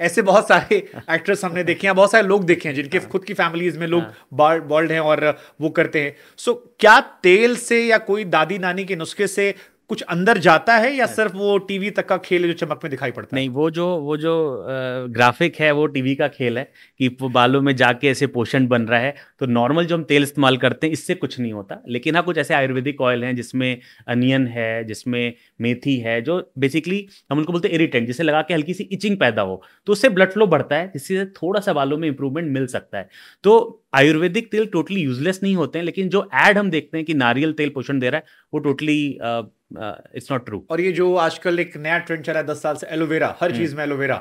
ऐसे बहुत सारे एक्ट्रेस हमने देखे हैं बहुत सारे लोग देखे हैं जिनके हाँ। खुद की फैमिलीज में लोग बॉल्ड हाँ। हैं और वो करते हैं सो so, क्या तेल से या कोई दादी नानी के नुस्खे से कुछ अंदर
जाता है या सिर्फ वो टीवी तक का खेल है जो चमक में दिखाई पड़ता है नहीं वो जो वो जो ग्राफिक है वो टीवी का खेल है कि वो बालों में जाके ऐसे पोषण बन रहा है तो नॉर्मल जो हम तेल इस्तेमाल करते हैं इससे कुछ नहीं होता लेकिन हाँ कुछ ऐसे आयुर्वेदिक ऑयल हैं जिसमें अनियन है जिसमें मेथी है जो बेसिकली हम उनको बोलते हैं इरिटेंट जिसे लगा के हल्की सी इचिंग पैदा हो तो उससे ब्लड फ्लो बढ़ता है जिससे थोड़ा सा बालों में इंप्रूवमेंट मिल सकता है तो आयुर्वेदिक तेल टोटली यूजलेस नहीं होते हैं लेकिन जो एड हम देखते हैं कि नारियल तेल पोषण दे रहा है वो टोटली इट्स नॉट ट्रू
और ये जो आजकल एक नया ट्रेंड चला है दस साल से एलोवेरा हर हम्म। चीज में
एलोवेरा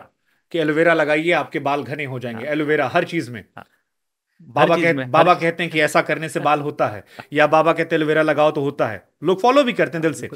कि एलोवेरा
लगाइए आपके बाल घने हो जाएंगे हाँ। एलोवेरा हर चीज में हाँ।
बाबा कह, बाबा
कहते हैं कि ऐसा करने से बाल होता है या बाबा कहते एलोवेरा लगाओ तो होता है लोग फॉलो भी करते हैं दिल से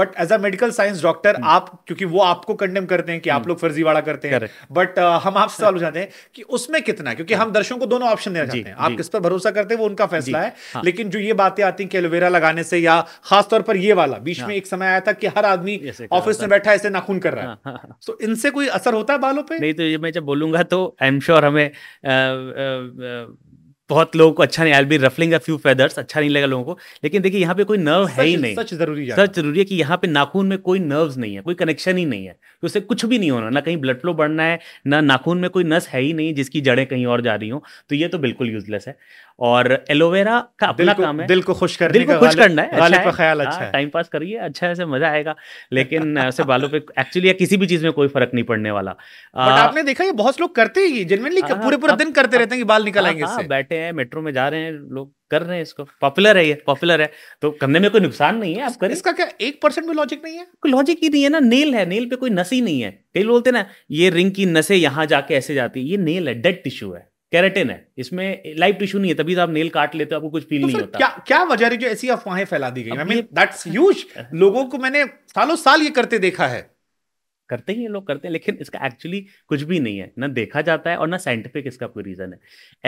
but as a medical science doctor आप क्योंकि वो आपको कंडेम करते हैं कि आप हम्म। लोग फर्जीवाड़ा करते हैं बट uh, हम आपसे सवाल उठाते हैं कि उसमें कितना क्योंकि हाँ। हम दर्शकों को दोनों ऑप्शन देना चाहते हैं आप किस पर भरोसा करते हैं वो उनका फैसला है हाँ। लेकिन जो ये बातें आती हैं कि एलोवेरा लगाने से या खासतौर पर ये वाला बीच में हाँ। एक समय आया था कि हर आदमी ऑफिस में बैठा ऐसे नाखून कर रहा
है तो इनसे कोई असर होता है बालों पर नहीं तो ये मैं जब बोलूंगा तो आई एम श्योर हमें uh, uh, uh, बहुत लोगों को अच्छा नहीं I be ruffling a few feathers अच्छा नहीं लगा लोगों को लेकिन देखिए यहाँ पे कोई नर्व है ही नहीं सच जरूरी है सच जरूरी है कि यहाँ पे नाखून में कोई नर्व्स नहीं है कोई कनेक्शन ही नहीं है तो उससे कुछ भी नहीं होना ना कहीं ब्लड फ्लो बढ़ना है ना नाखून में कोई नस है ही नहीं जिसकी जड़ें कहीं और जा रही हों तो ये तो बिल्कुल यूजलेस है और एलोवेरा का अपना काम है दिल को खुश करने दिल को खुश करना है अच्छा ख्याल अच्छा हाँ, है टाइम पास करिए अच्छा ऐसे मजा आएगा लेकिन ऐसे बालों पे एक्चुअली किसी भी चीज में कोई फर्क नहीं पड़ने वाला बट आपने देखा ये बहुत लोग करते ही जनरली पूरे पूरे दिन करते रहते हैं कि बाल निकल हाँ, हाँ, इससे बैठे हैं मेट्रो में जा रहे हैं लोग कर रहे हैं इसको पॉपुलर है ये पॉपुलर है तो करने में कोई नुकसान नहीं है आप करें इसका क्या एक परसेंट भी लॉजिक नहीं है कोई लॉजिक ही नहीं है ना नेल है नेल पे कोई नसी नहीं है कई बोलते ना ये रिंग की नसें यहाँ जाके ऐसे जाती है ये नेल है डेड टिश्यू है कैरेटिन है इसमें लाइव टिश्यू नहीं है तभी तो आप नेल काट लेते हो आपको कुछ फील तो नहीं होता क्या क्या वजह रही जो ऐसी अफवाहें फैला दी गई आई मीन दैट्स ह्यूज लोगों को मैंने सालों साल ये करते देखा है करते ही लोग करते हैं लेकिन इसका एक्चुअली कुछ भी नहीं है ना देखा जाता है और ना साइंटिफिक इसका कोई रीज़न है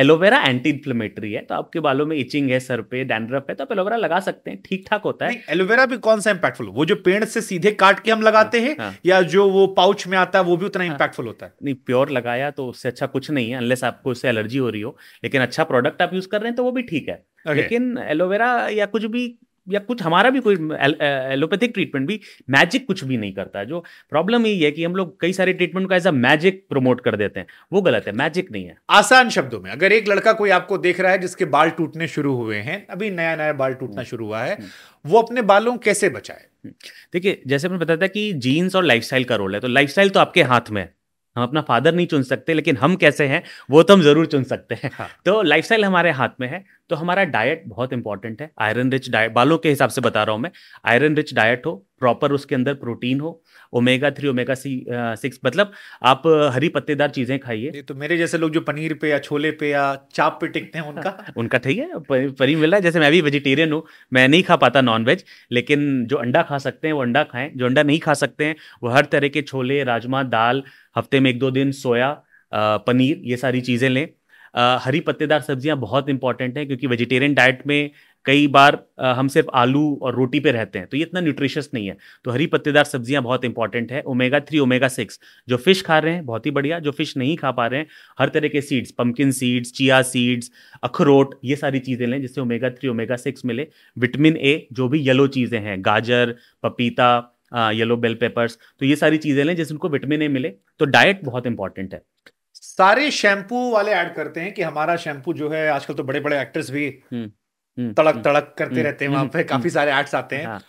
एलोवेरा एंटी इन्फ्लेमेटरी है तो आपके बालों में इचिंग है सर पे डैंड्रफ है तो आप एलोवेरा लगा सकते हैं ठीक ठाक होता है एलोवेरा भी कौन सा इंपैक्टफुल वो जो पेड़ से सीधे काट के हम लगाते हैं हाँ, हाँ। या जो वो पाउच में आता है वो भी उतना इंपैक्टफुल हाँ। होता है नहीं प्योर लगाया तो उससे अच्छा कुछ नहीं है अनलेस आपको उससे एलर्जी हो रही हो लेकिन अच्छा प्रोडक्ट आप यूज़ कर रहे हैं तो वो भी ठीक है लेकिन एलोवेरा या कुछ भी या कुछ हमारा भी कोई एलोपैथिक ट्रीटमेंट भी मैजिक कुछ भी नहीं करता जो प्रॉब्लम यही है कि हम लोग कई सारे ट्रीटमेंट को एज अ मैजिक प्रमोट कर देते हैं वो गलत है मैजिक नहीं है आसान शब्दों में अगर एक लड़का कोई आपको देख रहा है जिसके बाल टूटने शुरू
हुए हैं अभी नया नया बाल टूटना हम्म, शुरू हुआ है हम्म। वो अपने बालों कैसे बचाए हम्म,
देखिए जैसे मैंने बताया था कि जीन्स और लाइफस्टाइल का रोल है तो लाइफस्टाइल तो आपके हाथ में है हम अपना फादर नहीं चुन सकते लेकिन हम कैसे हैं वो तो हम ज़रूर चुन सकते हैं हाँ। तो स्टाइल हमारे हाथ में है तो हमारा डाइट बहुत इंपॉर्टेंट है आयरन रिच डाइट बालों के हिसाब से बता रहा हूँ मैं आयरन रिच डाइट हो प्रॉपर उसके अंदर प्रोटीन हो ओमेगा थ्री ओमेगा सी सिक्स मतलब आप हरी पत्तेदार चीज़ें खाइए तो मेरे जैसे लोग जो पनीर पे या छोले पे या चाप पे टिकते हैं उनका उनका ठीक तो है पनीर मिल रहा है जैसे मैं भी वेजिटेरियन हूँ मैं नहीं खा पाता नॉनवेज लेकिन जो अंडा खा सकते हैं वो अंडा खाएं जो अंडा नहीं खा सकते हैं वो हर तरह के छोले राजमा दाल हफ्ते में एक दो दिन सोया पनीर ये सारी चीज़ें लें हरी पत्तेदार सब्जियां बहुत इंपॉर्टेंट हैं क्योंकि वेजिटेरियन डाइट में कई बार हम सिर्फ आलू और रोटी पे रहते हैं तो ये इतना न्यूट्रिशियस नहीं है तो हरी पत्तेदार सब्जियां बहुत इंपॉर्टेंट है ओमेगा थ्री ओमेगा सिक्स जो फिश खा रहे हैं बहुत ही बढ़िया जो फिश नहीं खा पा रहे हैं हर तरह के seeds pumpkin seeds chia seeds अखरोट ये सारी चीज़ें लें जिससे ओमेगा थ्री ओमेगा सिक्स मिले विटामिन ए जो भी येलो चीज़ें हैं गाजर पपीता येलो बेल पेपर्स तो ये सारी चीज़ें लें जिससे उनको विटामिन ए मिले तो डाइट बहुत इंपॉर्टेंट है
सारे शैम्पू वाले ऐड करते हैं कि हमारा शैम्पू जो है आजकल तो बड़े बड़े एक्टर्स भी हम्म, तड़क हम्म, तड़क करते हम्म, रहते हैं वहां पे काफी सारे एड्स आते हैं हाँ।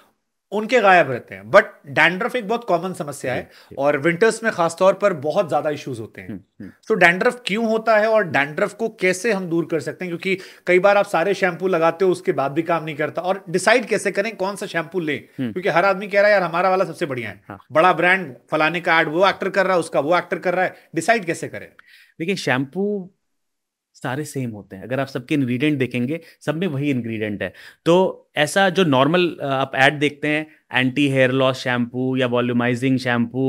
उनके गायब रहते हैं बट डैंड्रफ एक बहुत कॉमन समस्या है और विंटर्स में खासतौर पर बहुत ज्यादा इश्यूज होते हैं तो डैंड्रफ क्यों होता है और डैंड्रफ को कैसे हम दूर कर सकते हैं क्योंकि कई बार आप सारे शैम्पू लगाते हो उसके बाद भी काम नहीं करता और डिसाइड कैसे करें कौन सा शैम्पू लें क्योंकि हर आदमी कह रहा है यार हमारा वाला सबसे बढ़िया है हाँ। बड़ा ब्रांड फलाने का एड वो एक्टर कर रहा है उसका वो एक्टर कर रहा है डिसाइड कैसे करें
देखिए शैम्पू सारे सेम होते हैं अगर आप सबके इंग्रेडिएंट देखेंगे सब में वही इंग्रेडिएंट है तो ऐसा जो नॉर्मल आप ऐड देखते हैं एंटी हेयर लॉस शैम्पू या वॉल्यूमाइजिंग शैम्पू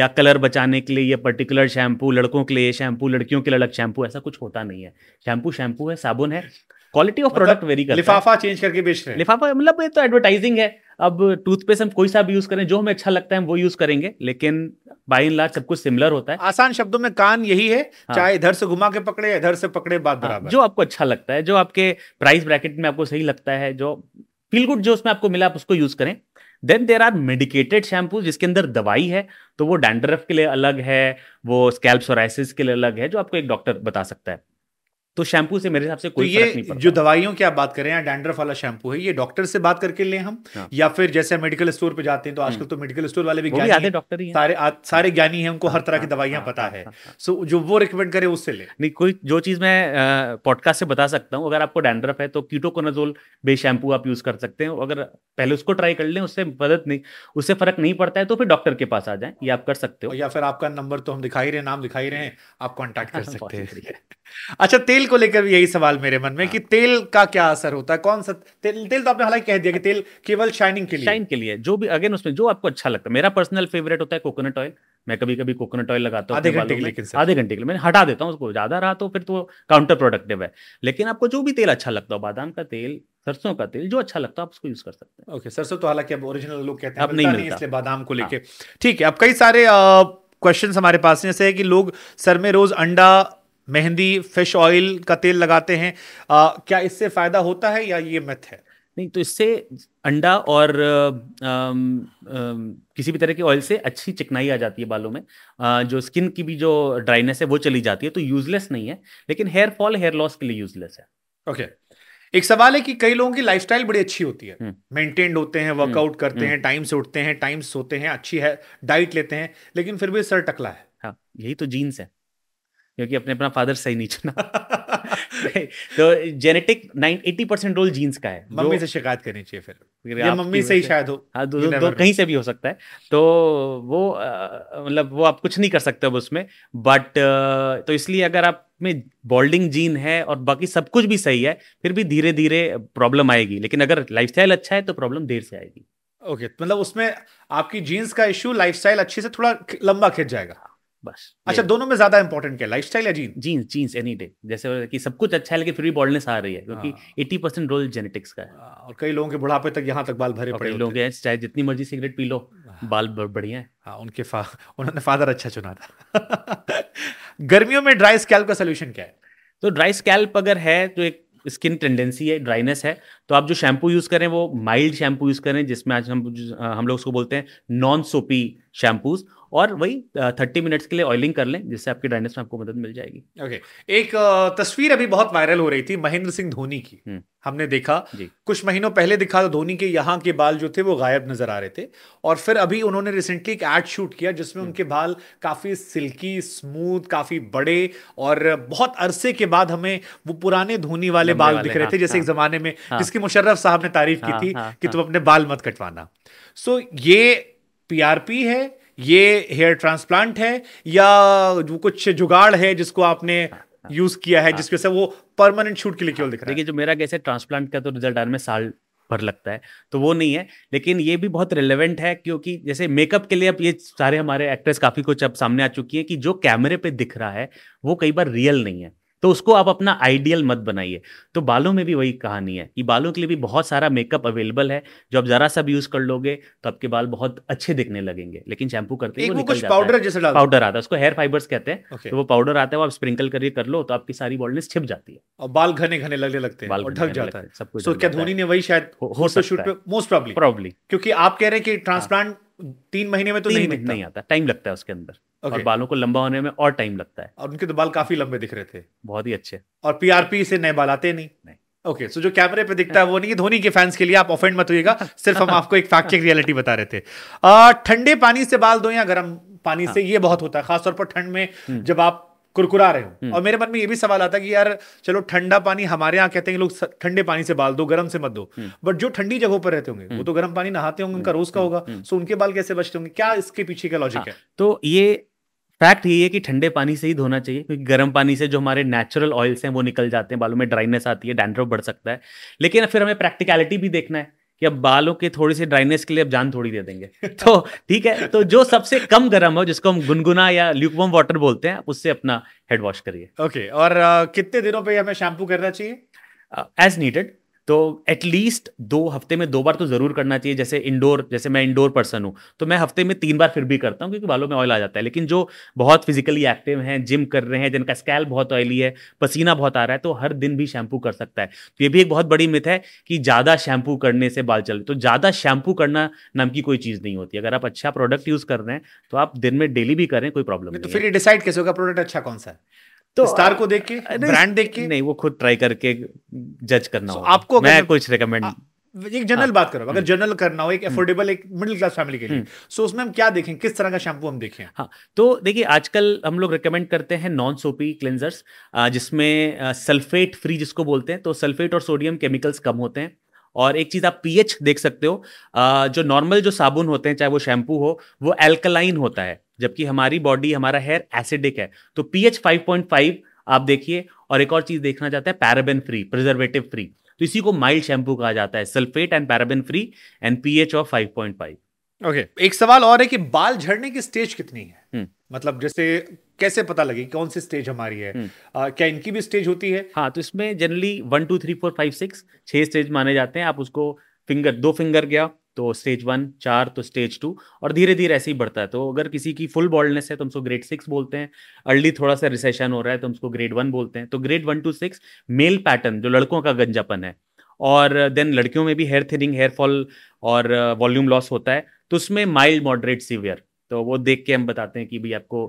या कलर बचाने के लिए ये पर्टिकुलर शैम्पू लड़कों के लिए शैम्पू लड़कियों के लिए अलग शैम्पू ऐसा कुछ होता नहीं है शैम्पू शैम्पू है साबुन है क्वालिटी ऑफ प्रोडक्ट वेरी करता लिफाफा चेंज करके बेच रहे हैं लिफाफा मतलब ये तो एडवर्टाइजिंग है अब टूथपेस्ट हम कोई सा भी यूज करें जो हमें अच्छा लगता है हम वो यूज करेंगे लेकिन बाई इन लार्ज सब कुछ सिमिलर होता है आसान शब्दों में कान यही है हाँ। चाहे इधर से घुमा के पकड़े इधर से पकड़े बात हाँ, बराबर जो आपको अच्छा लगता है जो आपके प्राइस ब्रैकेट में आपको सही लगता है जो फील गुड जो उसमें आपको मिला आप उसको यूज करें then there are medicated shampoo जिसके अंदर दवाई है तो वो डैंड्रफ के लिए अलग है वो स्कैल्प सोराइसिस के लिए अलग है जो आपको एक डॉक्टर बता सकता है तो शैम्पू से मेरे हिसाब से कोई तो फर्क नहीं पड़ता
जो दवाइयों की आप बात करें या डैंड्रफ वाला शैम्पू है ये डॉक्टर से बात करके ले हम हाँ। या फिर जैसे मेडिकल स्टोर पे जाते हैं तो हम्म। आजकल तो मेडिकल स्टोर वाले भी ज्ञानी डॉक्टर ही सारे आ, सारे ज्ञानी हैं उनको हाँ, हर तरह हाँ, की दवाइयां हाँ, पता है सो जो वो
रिकमेंड करे उससे ले नहीं कोई जो चीज़ मैं पॉडकास्ट से बता सकता हूँ अगर आपको डैंड्रफ है तो कीटोकोनाजोल बे शैम्पू आप यूज़ कर सकते हैं अगर पहले उसको ट्राई कर लें उससे मदद नहीं उससे फर्क नहीं पड़ता है तो फिर डॉक्टर के पास आ जाए ये आप कर सकते हो या फिर आपका नंबर तो हम दिखाई रहे नाम दिखाई रहे हैं आप
कॉन्टेक्ट कर सकते हैं अच्छा तेल तेल को लेकर भी यही सवाल मेरे मन में कि हाँ। तेल का क्या असर होता है कौन सा तेल तेल तो आपने हालांकि कह दिया कि तेल केवल शाइनिंग के
लिए शाइन के लिए जो भी अगेन उसमें जो आपको अच्छा लगता है मेरा पर्सनल फेवरेट होता है कोकोनट ऑयल मैं कभी कभी कोकोनट ऑयल लगाता हूँ आधे घंटे के लिए आधे घंटे के लिए मैं हटा देता हूँ उसको ज़्यादा रहा तो फिर तो काउंटर प्रोडक्टिव है लेकिन आपको जो भी तेल अच्छा लगता हो बादाम का तेल सरसों का तेल जो अच्छा लगता है आप उसको यूज कर सकते
हैं ओके okay, सरसों तो हालांकि अब ओरिजिनल लोग कहते हैं अब नहीं इसलिए बादाम को हाँ। लेके ठीक है अब कई सारे क्वेश्चंस हमारे पास जैसे है कि लोग सर में रोज अंडा मेहंदी फिश ऑयल का तेल लगाते हैं आ, क्या इससे फ़ायदा होता है या ये मिथ है नहीं तो इससे
अंडा और आ, आ, किसी भी तरह के ऑयल से अच्छी चिकनाई आ जाती है बालों में आ, जो स्किन की भी जो ड्राइनेस है वो चली जाती है तो यूजलेस नहीं है लेकिन हेयर फॉल हेयर लॉस के लिए यूजलेस है ओके okay. एक
सवाल है कि कई लोगों की लाइफस्टाइल बड़ी अच्छी होती है मेंटेन्ड हम्म। होते हैं वर्कआउट हम्म। करते हैं टाइम हम्म। से उठते हैं टाइम
सोते हैं अच्छी है डाइट लेते हैं लेकिन फिर भी सर टकला है हाँ यही तो जीन्स है क्योंकि अपने अपना फादर सही नहीं चुना तो genetic ninety percent role genes का है मम्मी से
शिकायत करनी चाहिए फिर या मम्मी से ही शायद हो हाँ दो, दो, दो कहीं से
भी हो सकता है तो वो मतलब वो आप कुछ नहीं कर सकते उसमें बट तो इसलिए अगर आप में बॉल्डिंग जीन है और बाकी सब कुछ भी सही है फिर भी धीरे धीरे प्रॉब्लम आएगी लेकिन अगर लाइफ अच्छा है तो प्रॉब्लम देर से आएगी
ओके okay, तो मतलब उसमें आपकी जीन्स का इश्यू लाइफस्टाइल अच्छे से थोड़ा लंबा खिंच जाएगा बस अच्छा दोनों में ज्यादा इंपॉर्टेंट क्या लाइफ
स्टाइल या gene genes genes any day जैसे कि सब कुछ अच्छा है लेकिन फिर भी बॉडनेस आ रही है क्योंकि एट्टी परसेंट रोल जेनेटिक्स का है हाँ, और कई लोगों के बुढ़ापे तक यहाँ तक बाल भरे पड़े लोग हैं चाहे जितनी मर्जी सिगरेट पी लो हाँ। बाल बढ़िया है आ, हाँ, उनके फा उन्होंने फादर अच्छा चुना था गर्मियों में ड्राई स्कैल्प का सोल्यूशन क्या है तो ड्राई स्कैल्प अगर है तो एक स्किन टेंडेंसी है ड्राइनेस है तो आप जो शैम्पू यूज़ करें वो माइल्ड शैम्पू यूज़ करें जिसमें आज हम हम लोग उसको बोलते हैं नॉन सोपी शैम्पूज़ और वही थर्टी मिनट्स के लिए ऑयलिंग कर लें जिससे आपके ड्राइनेस में आपको मदद मिल जाएगी
ओके okay. एक तस्वीर
अभी बहुत वायरल हो रही थी महेंद्र सिंह धोनी की हुँ. हम्म। हमने
देखा कुछ महीनों पहले दिखा धोनी के यहाँ के बाल जो थे वो गायब नजर आ रहे थे और फिर अभी उन्होंने रिसेंटली एक एड शूट किया जिसमें हम्म। उनके बाल काफ़ी सिल्की स्मूथ काफ़ी बड़े और बहुत अरसे के बाद हमें वो पुराने धोनी वाले बाल दिख रहे हाँ, थे जैसे एक हाँ। जमाने में हाँ। जिसके मुशर्रफ साहब ने तारीफ की हाँ, थी हाँ, कि हाँ। तुम अपने बाल मत कटवाना सो ये पीआरपी है ये हेयर ट्रांसप्लांट है या जो कुछ जुगाड़ है
जिसको आपने यूज किया है जिसके से वो परमानेंट शूट के लिए क्यों दिख रहा है देखिए जो मेरा कैसे ट्रांसप्लांट का तो रिजल्ट आने में साल भर लगता है तो वो नहीं है लेकिन ये भी बहुत रिलेवेंट है क्योंकि जैसे मेकअप के लिए अब ये सारे हमारे एक्ट्रेस काफ़ी कुछ अब सामने आ चुकी है कि जो कैमरे पे दिख रहा है वो कई बार रियल नहीं है तो उसको आप अपना आइडियल मत बनाइए तो बालों में भी वही कहानी है कि बालों के लिए भी बहुत सारा मेकअप अवेलेबल है जो आप ज़रा सा भी यूज़ कर लोगे तो आपके बाल बहुत अच्छे दिखने लगेंगे लेकिन शैम्पू करते हैं कुछ पाउडर जैसे पाउडर आता है उसको हेयर फाइबर्स कहते हैं तो वो पाउडर आता है वो आप स्प्रिंकल करिए कर लो तो आपकी सारी बॉल्डनेस छिप जाती है और बाल घने घने लगने लगते हैं और ढक जाता है सब कुछ क्या धोनी ने
वही शायद हो मोस्ट क्योंकि
आप कह रहे हैं कि ट्रांसप्लांट हाँ। तीन महीने में तो नहीं दिखता नहीं आता टाइम लगता है उसके अंदर okay. और बालों को लंबा होने में और टाइम लगता है
और उनके तो बाल काफी लंबे दिख रहे थे बहुत ही अच्छे और पीआरपी से नए बाल आते नहीं नहीं ओके okay, सो so जो कैमरे पे दिखता है वो नहीं धोनी के फैंस के लिए आप ऑफेंड मत होइएगा सिर्फ हम आपको एक फैक्ट चेक रियलिटी बता रहे थे ठंडे पानी से बाल धोएं या गर्म पानी हाँ. से ये बहुत होता है खासतौर पर ठंड में हम्म। जब आप कुरकुरा रहे हो हम्म। और मेरे मन में ये भी सवाल आता कि यार चलो ठंडा पानी हमारे यहाँ कहते हैं लोग ठंडे पानी से बाल दो गर्म से मत दो हम्म। बट जो ठंडी जगहों पर रहते होंगे हम्म। वो तो गर्म पानी नहाते होंगे उनका रोज का होगा सो उनके बाल कैसे बचते होंगे क्या इसके पीछे का लॉजिक हाँ, है
तो ये फैक्ट ये है कि ठंडे पानी से ही धोना चाहिए क्योंकि गर्म पानी से जो हमारे नेचुरल ऑयल्स हैं वो निकल जाते हैं बालों में ड्राइनेस आती है डैंड्रफ बढ़ सकता है लेकिन फिर हमें प्रैक्टिकलिटी भी देखना है कि अब बालों के थोड़ी सी ड्राइनेस के लिए अब जान थोड़ी दे देंगे तो ठीक है तो जो सबसे कम गर्म हो जिसको हम गुनगुना या ल्यूकम वाटर बोलते हैं उससे अपना हेड वॉश करिए ओके okay, और कितने दिनों पर हमें शैम्पू करना चाहिए एज नीडेड तो एटलीस्ट दो हफ्ते में दो बार तो ज़रूर करना चाहिए जैसे इंडोर जैसे मैं इंडोर पर्सन हूँ तो मैं हफ्ते में तीन बार फिर भी करता हूँ क्योंकि बालों में ऑयल आ जाता है लेकिन जो बहुत फिजिकली एक्टिव हैं जिम कर रहे हैं जिनका स्कैल बहुत ऑयली है पसीना बहुत आ रहा है तो हर दिन भी शैम्पू कर सकता है तो ये भी एक बहुत बड़ी मिथ है कि ज़्यादा शैम्पू करने से बाल चल तो ज़्यादा शैम्पू करना नाम की कोई चीज़ नहीं होती अगर आप अच्छा प्रोडक्ट यूज़ कर रहे हैं तो आप दिन में डेली भी करें कोई प्रॉब्लम नहीं तो
फिर डिसाइड कैसे होगा प्रोडक्ट अच्छा कौन सा है तो स्टार को देख के ब्रांड
देख के नहीं वो खुद ट्राई करके जज करना हो आपको मैं कुछ रिकमेंड
एक जनरल हाँ, बात करो अगर जनरल हम्म। करना हो एक एफोर्डेबल हम्म। एक मिडिल क्लास फैमिली के लिए सो
हम्म। उसमें हम क्या देखें किस तरह का शैम्पू हम देखें हाँ तो देखिए आजकल हम लोग रिकमेंड करते हैं नॉन सोपी क्लेंजर्स जिसमें सल्फेट फ्री जिसको बोलते हैं तो सल्फेट और सोडियम केमिकल्स कम होते हैं और एक चीज़ आप पीएच देख सकते हो जो नॉर्मल जो साबुन होते हैं चाहे वो शैम्पू हो वो एल्कलाइन होता है जबकि हमारी बॉडी हमारा हेयर एसिडिक है तो पीएच 5.5 आप देखिए और एक और चीज़ देखना चाहते हैं पैराबेन फ्री प्रिजर्वेटिव फ्री तो इसी को माइल्ड शैम्पू कहा जाता है sulphate and paraben free and pH of five
okay okay. एक सवाल और है कि बाल झड़ने की स्टेज कितनी है हुँ. हम्म। मतलब जैसे कैसे पता लगे कौन सी स्टेज
हमारी है हम्म। आ, क्या इनकी भी स्टेज होती है हाँ तो इसमें generally one two three four five six छह स्टेज माने जाते हैं आप उसको फिंगर दो फिंगर गया तो स्टेज वन चार तो स्टेज टू और धीरे धीरे ऐसे ही बढ़ता है तो अगर किसी की फुल बॉल्डनेस है तो उसको ग्रेड सिक्स बोलते हैं अर्ली थोड़ा सा रिसेशन हो रहा है तो उसको ग्रेड वन बोलते हैं तो grade one two six male pattern जो लड़कों का गंजापन है और देन लड़कियों में भी हेयर थिनिंग हेयर फॉल और वॉल्यूम uh, लॉस होता है तो उसमें माइल्ड मॉडरेट सीवियर तो वो देख के हम बताते हैं कि भाई आपको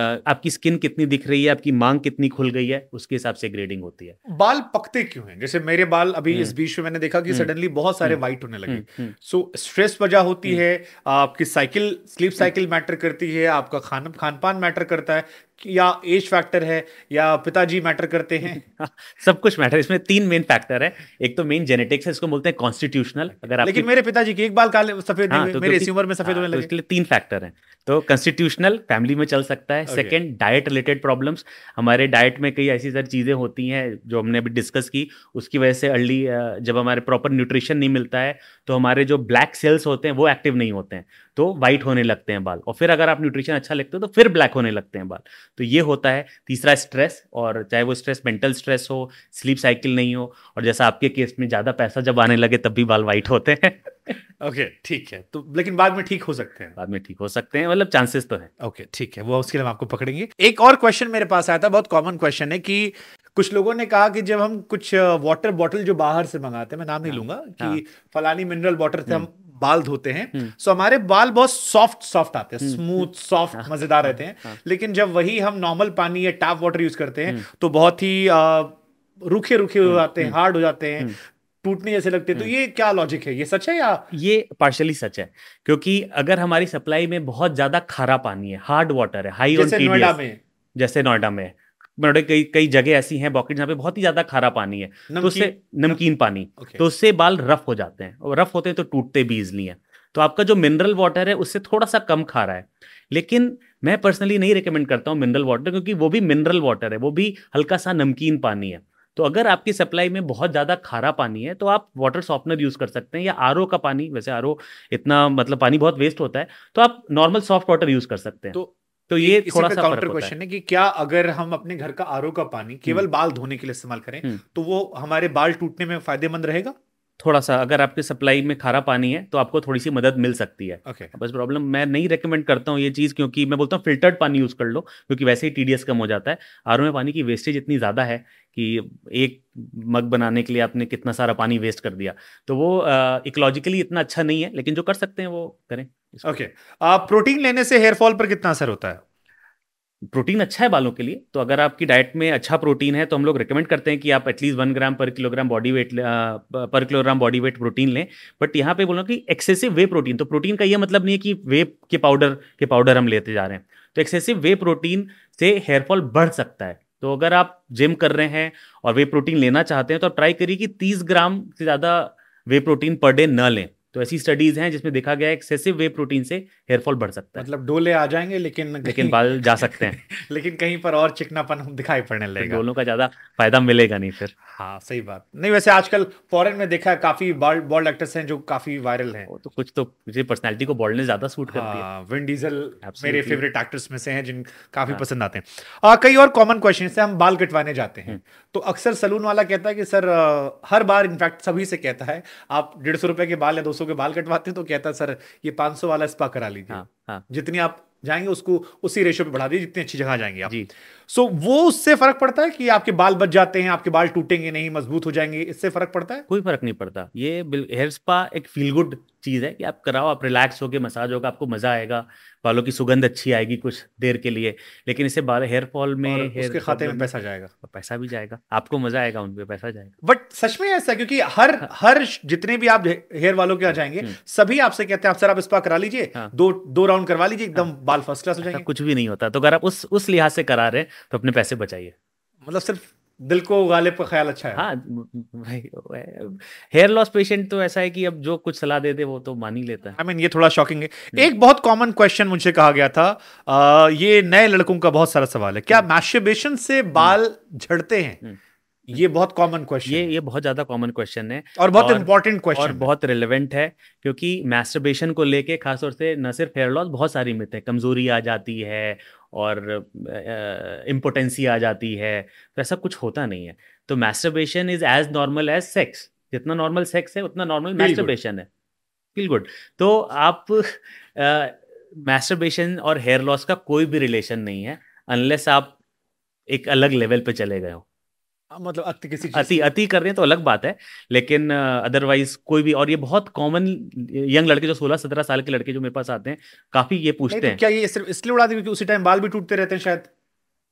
आपकी स्किन कितनी दिख रही है आपकी मांग कितनी खुल गई है उसके हिसाब से ग्रेडिंग होती है
बाल पकते क्यों हैं जैसे मेरे बाल अभी हम्म। इस बीच में मैंने देखा कि सडनली हम्म। बहुत सारे व्हाइट हम्म। होने लगे सो स्ट्रेस वजह होती है आपकी साइकिल स्लीप साइकिल मैटर करती है आपका खान खान पान मैटर करता है या एज फैक्टर है
या पिताजी मैटर करते हैं हाँ, सब कुछ मैटर इसमें तीन मेन फैक्टर है एक तो मेन जेनेटिक्स है इसको बोलते हैं कॉन्स्टिट्यूशनल अगर आप लेकिन मेरे
पिताजी की एक बाल काले सफेद हाँ, तो मेरे तो इस उम्र में हाँ, सफेद होने तो लगे तो इसके लिए
तीन फैक्टर हैं तो कॉन्स्टिट्यूशनल फैमिली में चल सकता है सेकेंड डाइट रिलेटेड प्रॉब्लम्स हमारे डाइट में कई ऐसी सारी चीज़ें होती हैं जो हमने अभी डिस्कस की उसकी वजह से अर्ली जब हमारे प्रॉपर न्यूट्रिशन नहीं मिलता है तो हमारे जो ब्लैक सेल्स होते हैं वो एक्टिव नहीं होते हैं तो वाइट होने लगते हैं बाल और फिर अगर आप न्यूट्रिशन अच्छा लेते हो तो फिर ब्लैक होने लगते हैं बाल तो ये होता है तीसरा स्ट्रेस और चाहे वो स्ट्रेस मेंटल स्ट्रेस हो स्लीप साइकिल नहीं हो और जैसा आपके केस में ज़्यादा पैसा जब आने लगे तब भी बाल वाइट होते हैं
ओके okay, ठीक है तो लेकिन बाद में ठीक हो सकते हैं बाद में ठीक
हो सकते हैं मतलब चांसेस तो है ओके okay, ठीक है वो उसके लिए हम आपको पकड़ेंगे
एक और क्वेश्चन मेरे पास आया था बहुत कॉमन क्वेश्चन है कि कुछ लोगों ने कहा कि जब हम कुछ वाटर uh, बॉटल जो बाहर से मंगाते हैं मैं नाम नहीं हाँ। लूंगा कि हाँ। फलानी मिनरल वाटर से हम हम्म। बाल धोते हैं सो हम्म। हमारे बाल बहुत सॉफ्ट सॉफ्ट आते हैं स्मूथ हम्म। सॉफ्ट हाँ। मजेदार हाँ। रहते हैं हाँ। लेकिन जब वही हम नॉर्मल पानी या टैप वाटर यूज करते हैं हम्म। तो बहुत ही रूखे रूखे हो जाते हैं हार्ड हो जाते हैं टूटने
जैसे लगते हैं तो ये क्या लॉजिक है ये सच है या ये पार्शली सच है क्योंकि अगर हमारी सप्लाई में बहुत ज्यादा खारा पानी है हार्ड वाटर है हाई जैसे नोएडा में जैसे नोएडा में मतलब कई कई जगह ऐसी हैं बॉकेट जहाँ पे बहुत ही ज्यादा खारा पानी है तो उससे नमकीन पानी तो उससे बाल रफ हो जाते हैं और रफ होते हैं तो टूटते भी इजली हैं तो आपका जो मिनरल वाटर है उससे थोड़ा सा कम खारा है लेकिन मैं पर्सनली नहीं रिकमेंड करता हूँ मिनरल वाटर क्योंकि वो भी मिनरल वाटर है वो भी हल्का सा नमकीन पानी है तो अगर आपकी सप्लाई में बहुत ज़्यादा खारा पानी है तो आप वाटर सॉफ्टनर यूज़ कर सकते हैं या आर का पानी वैसे आर इतना मतलब पानी बहुत वेस्ट होता है तो आप नॉर्मल सॉफ्ट वाटर यूज़ कर सकते हैं तो तो ये थोड़ा सा काउंटर क्वेश्चन
है कि क्या अगर हम अपने घर का आरओ का पानी केवल हम्म। बाल धोने के लिए इस्तेमाल करें हम्म। तो वो हमारे बाल टूटने में फायदेमंद रहेगा
थोड़ा सा अगर आपके सप्लाई में खारा पानी है तो आपको थोड़ी सी मदद मिल सकती है okay. बस प्रॉब्लम मैं नहीं रेकमेंड करता हूँ ये चीज़ क्योंकि मैं बोलता हूँ फिल्टर्ड पानी यूज़ कर लो क्योंकि वैसे ही टी कम हो जाता है आर में पानी की वेस्टेज इतनी ज़्यादा है कि एक मग बनाने के लिए आपने कितना सारा पानी वेस्ट कर दिया तो वो इकोलॉजिकली इतना अच्छा नहीं है लेकिन जो कर सकते हैं वो करें ओके okay. प्रोटीन लेने से हेयर फॉल पर कितना असर होता है प्रोटीन अच्छा है बालों के लिए तो अगर आपकी डाइट में अच्छा प्रोटीन है तो हम लोग रिकमेंड करते हैं कि आप at least one gram per kilogram body weight per kilogram body weight protein लें बट यहाँ पे बोल रहा हूँ कि एक्सेसिव वे प्रोटीन तो प्रोटीन का ये मतलब नहीं है कि वे के पाउडर के पाउडर हम लेते जा रहे हैं तो एक्सेसिव वे प्रोटीन से हेयरफॉल बढ़ सकता है तो अगर आप जिम कर रहे हैं और वे प्रोटीन लेना चाहते हैं तो आप ट्राई करिए कि तीस ग्राम से ज़्यादा वे प्रोटीन पर डे न लें तो ऐसी स्टडीज हैं जिसमें देखा गया है एक्सेसिव वे प्रोटीन से हेयर फॉल बढ़ सकता है
मतलब डोले आ जाएंगे
लेकिन लेकिन बाल जा सकते हैं
लेकिन कहीं पर और चिकनापन
दिखाई पड़ने लगेगा डोलों का ज्यादा फायदा मिलेगा नहीं फिर हाँ सही बात
नहीं वैसे आजकल फॉरेन में देखा है काफी बॉल्ड एक्टर्स हैं जो काफी वायरल हैं तो कुछ तो मुझे पर्सनैलिटी को बॉल्डनेस ज्यादा सूट करती है विन हाँ, डीजल मेरे फेवरेट एक्टर्स में से हैं जिन काफी हाँ। पसंद आते हैं कई और कॉमन क्वेश्चन है हम बाल कटवाने जाते हैं हम्म। तो अक्सर सलून वाला कहता है कि सर हर बार इनफैक्ट सभी से कहता है आप डेढ़ सौ रुपए के बाल या दो सौ के बाल कटवाते हैं तो कहता है सर ये पांच सौ वाला स्पा करा लीजिए हाँ, हाँ. जितनी आप जाएंगे उसको उसी रेशो पे बढ़ा दीजिए जितनी अच्छी जगह जाएंगे आप सो so, वो उससे फर्क पड़ता है कि आपके बाल बच जाते हैं आपके बाल टूटेंगे नहीं मजबूत हो जाएंगे इससे फर्क पड़ता है
कोई फर्क नहीं पड़ता ये हेयर स्पा एक फील गुड चीज़ है कि आप कराओ आप रिलैक्स होकर मसाज होगा आपको मजा आएगा बालों की सुगंध अच्छी आएगी कुछ देर के लिए लेकिन इसे बाल हेयर फॉल में हेयर उसके खाते में पैसा जाएगा पैसा भी जाएगा आपको मजा आएगा उन पर पैसा जाएगा
बट सच में ऐसा क्योंकि हर हाँ। हर जितने भी आप हेयर वालों के यहाँ जाएंगे हम्म। सभी आपसे कहते हैं आप सर आप स्पा करा लीजिए हाँ। दो दो
राउंड करवा लीजिए एकदम हाँ। बाल फर्स्ट क्लास हो जाएगा कुछ भी नहीं होता तो अगर आप उस उस लिहाज से करा रहे हैं तो अपने पैसे बचाइए मतलब सिर्फ दिल को उगाले पर ख्याल अच्छा है हाँ हेयर लॉस पेशेंट तो ऐसा है कि अब जो कुछ सलाह दे दे वो तो मान ही लेता है आई I मीन mean, ये थोड़ा शॉकिंग है एक बहुत कॉमन
क्वेश्चन मुझे कहा गया था आ, ये नए लड़कों का बहुत सारा सवाल है क्या मैस्टरबेशन हम्म। से
बाल हम्म। झड़ते हैं हम्म। ये बहुत कॉमन क्वेश्चन ये ये बहुत ज्यादा कॉमन क्वेश्चन है और बहुत इंपॉर्टेंट क्वेश्चन बहुत रिलेवेंट है क्योंकि मैस्टरबेशन को लेके खासतौर से न सिर्फ हेयर लॉस बहुत सारी मिथ है कमजोरी आ जाती है और इम्पोटेंसी आ जाती है तो ऐसा कुछ होता नहीं है तो masturbation is as normal as sex जितना नॉर्मल सेक्स है उतना नॉर्मल मैस्टरबेशन है फील गुड तो आप मैस्टरबेशन और हेयर लॉस का कोई भी रिलेशन नहीं है अनलेस आप एक अलग लेवल पे चले गए हो मतलब अति किसी अति अति कर रहे हैं तो अलग बात है लेकिन अदरवाइज कोई भी और ये बहुत कॉमन यंग लड़के जो 16 17 साल के लड़के जो मेरे पास आते हैं काफी ये पूछते तो हैं क्या ये सिर्फ इसलिए उड़ा दी क्योंकि उसी टाइम बाल भी टूटते रहते हैं शायद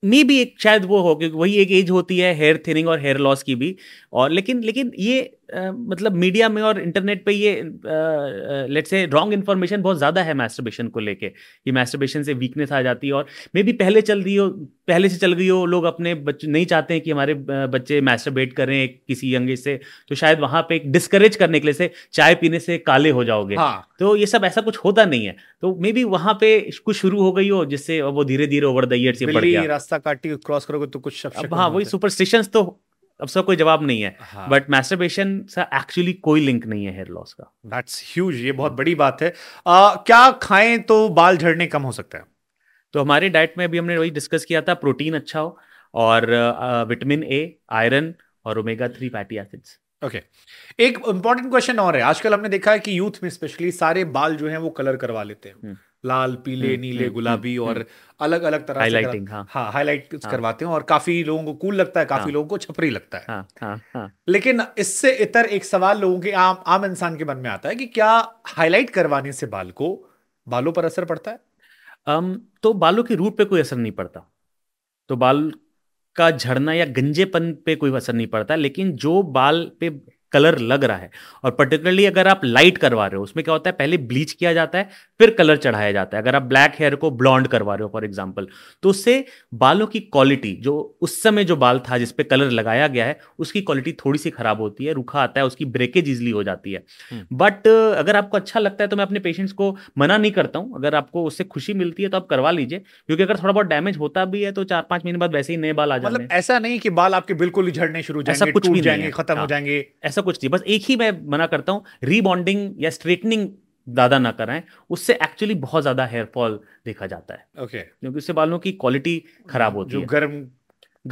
मे भी एक शायद वो हो क्योंकि वही एक एज होती है हेयर थिनिंग और हेयर लॉस की भी और लेकिन लेकिन ये आ, मतलब मीडिया में और इंटरनेट पे ये लेट्स से रॉन्ग इन्फॉर्मेशन बहुत ज़्यादा है मैस्ट्रबेशन को लेके कि मैस्ट्रबेशन से वीकनेस आ जाती है और मे भी पहले चल रही हो पहले से चल गई हो लोग अपने बच्चे नहीं चाहते हैं कि हमारे बच्चे मैस्टरबेट करें किसी यंग एज से तो शायद वहां पे एक डिस्करेज करने के लिए से चाय पीने से काले हो जाओगे हाँ। तो ये सब ऐसा कुछ होता नहीं है तो मे बी वहां पे कुछ शुरू हो गई हो जिससे वो धीरे धीरे ओवर द ईयर से बढ़ गया
रास्ता काटी क्रॉस करोगे तो
कुछ अब हाँ वही सुपरस्टिशंस तो अब सब कोई जवाब नहीं है बट हाँ। मैस्टरबेशन से एक्चुअली कोई लिंक नहीं है हेयर लॉस का दैट्स ह्यूज ये बहुत बड़ी बात है क्या खाएं तो बाल झड़ने कम हो सकता है तो हमारे डाइट में अभी हमने वही डिस्कस किया था प्रोटीन अच्छा हो और विटामिन ए आयरन और omega three fatty acids okay okay.
एक इंपॉर्टेंट क्वेश्चन और है आजकल हमने देखा है कि यूथ में स्पेशली सारे बाल जो है वो कलर करवा लेते हैं हम्म। लाल पीले हुँ, हम्म, नीले हुँ, हम्म, गुलाबी और अलग अलग तरह से हाँ, हाँ हाईलाइट हाँ, करवाते हैं और काफी लोगों को कूल लगता है काफी हाँ, लोगों को छपरी लगता है हाँ, हाँ, हाँ, लेकिन इससे इतर एक सवाल लोगों के आम आम इंसान के मन में आता है कि क्या हाईलाइट करवाने से बाल को बालों पर असर
पड़ता है तो बालों के रूट पे कोई असर नहीं पड़ता तो बाल का झड़ना या गंजेपन पे कोई असर नहीं पड़ता लेकिन जो बाल पे कलर लग रहा है और पर्टिकुलरली अगर आप लाइट करवा रहे हो उसमें क्या होता है पहले ब्लीच किया जाता है फिर कलर चढ़ाया जाता है अगर आप ब्लैक हेयर को ब्लॉन्ड करवा रहे हो फॉर एग्जाम्पल तो उससे बालों की क्वालिटी जो उस समय जो बाल था जिसपे कलर लगाया गया है उसकी क्वालिटी थोड़ी सी खराब होती है रूखा आता है उसकी ब्रेकेज इजली हो जाती है बट हम्म। अगर आपको अच्छा लगता है तो मैं अपने पेशेंट्स को मना नहीं करता हूँ अगर आपको उससे खुशी मिलती है तो आप करवा लीजिए क्योंकि अगर थोड़ा बहुत डैमेज होता भी है तो चार पांच महीने बाद वैसे ही नए बाल आ मतलब जाते
हैं ऐसा नहीं कि बाल आपके बिल्कुल झड़ने शुरू ऐसा जाएंगे खत्म हो हाँ।
जाएंगे ऐसा ऐसा कुछ नहीं बस एक ही मैं मना करता हूँ रीबॉन्डिंग या स्ट्रेटनिंग ज़्यादा ना कराएं उससे एक्चुअली बहुत ज़्यादा हेयर फॉल देखा जाता है ओके okay. क्योंकि उससे बालों की क्वालिटी खराब होती जो है गर्म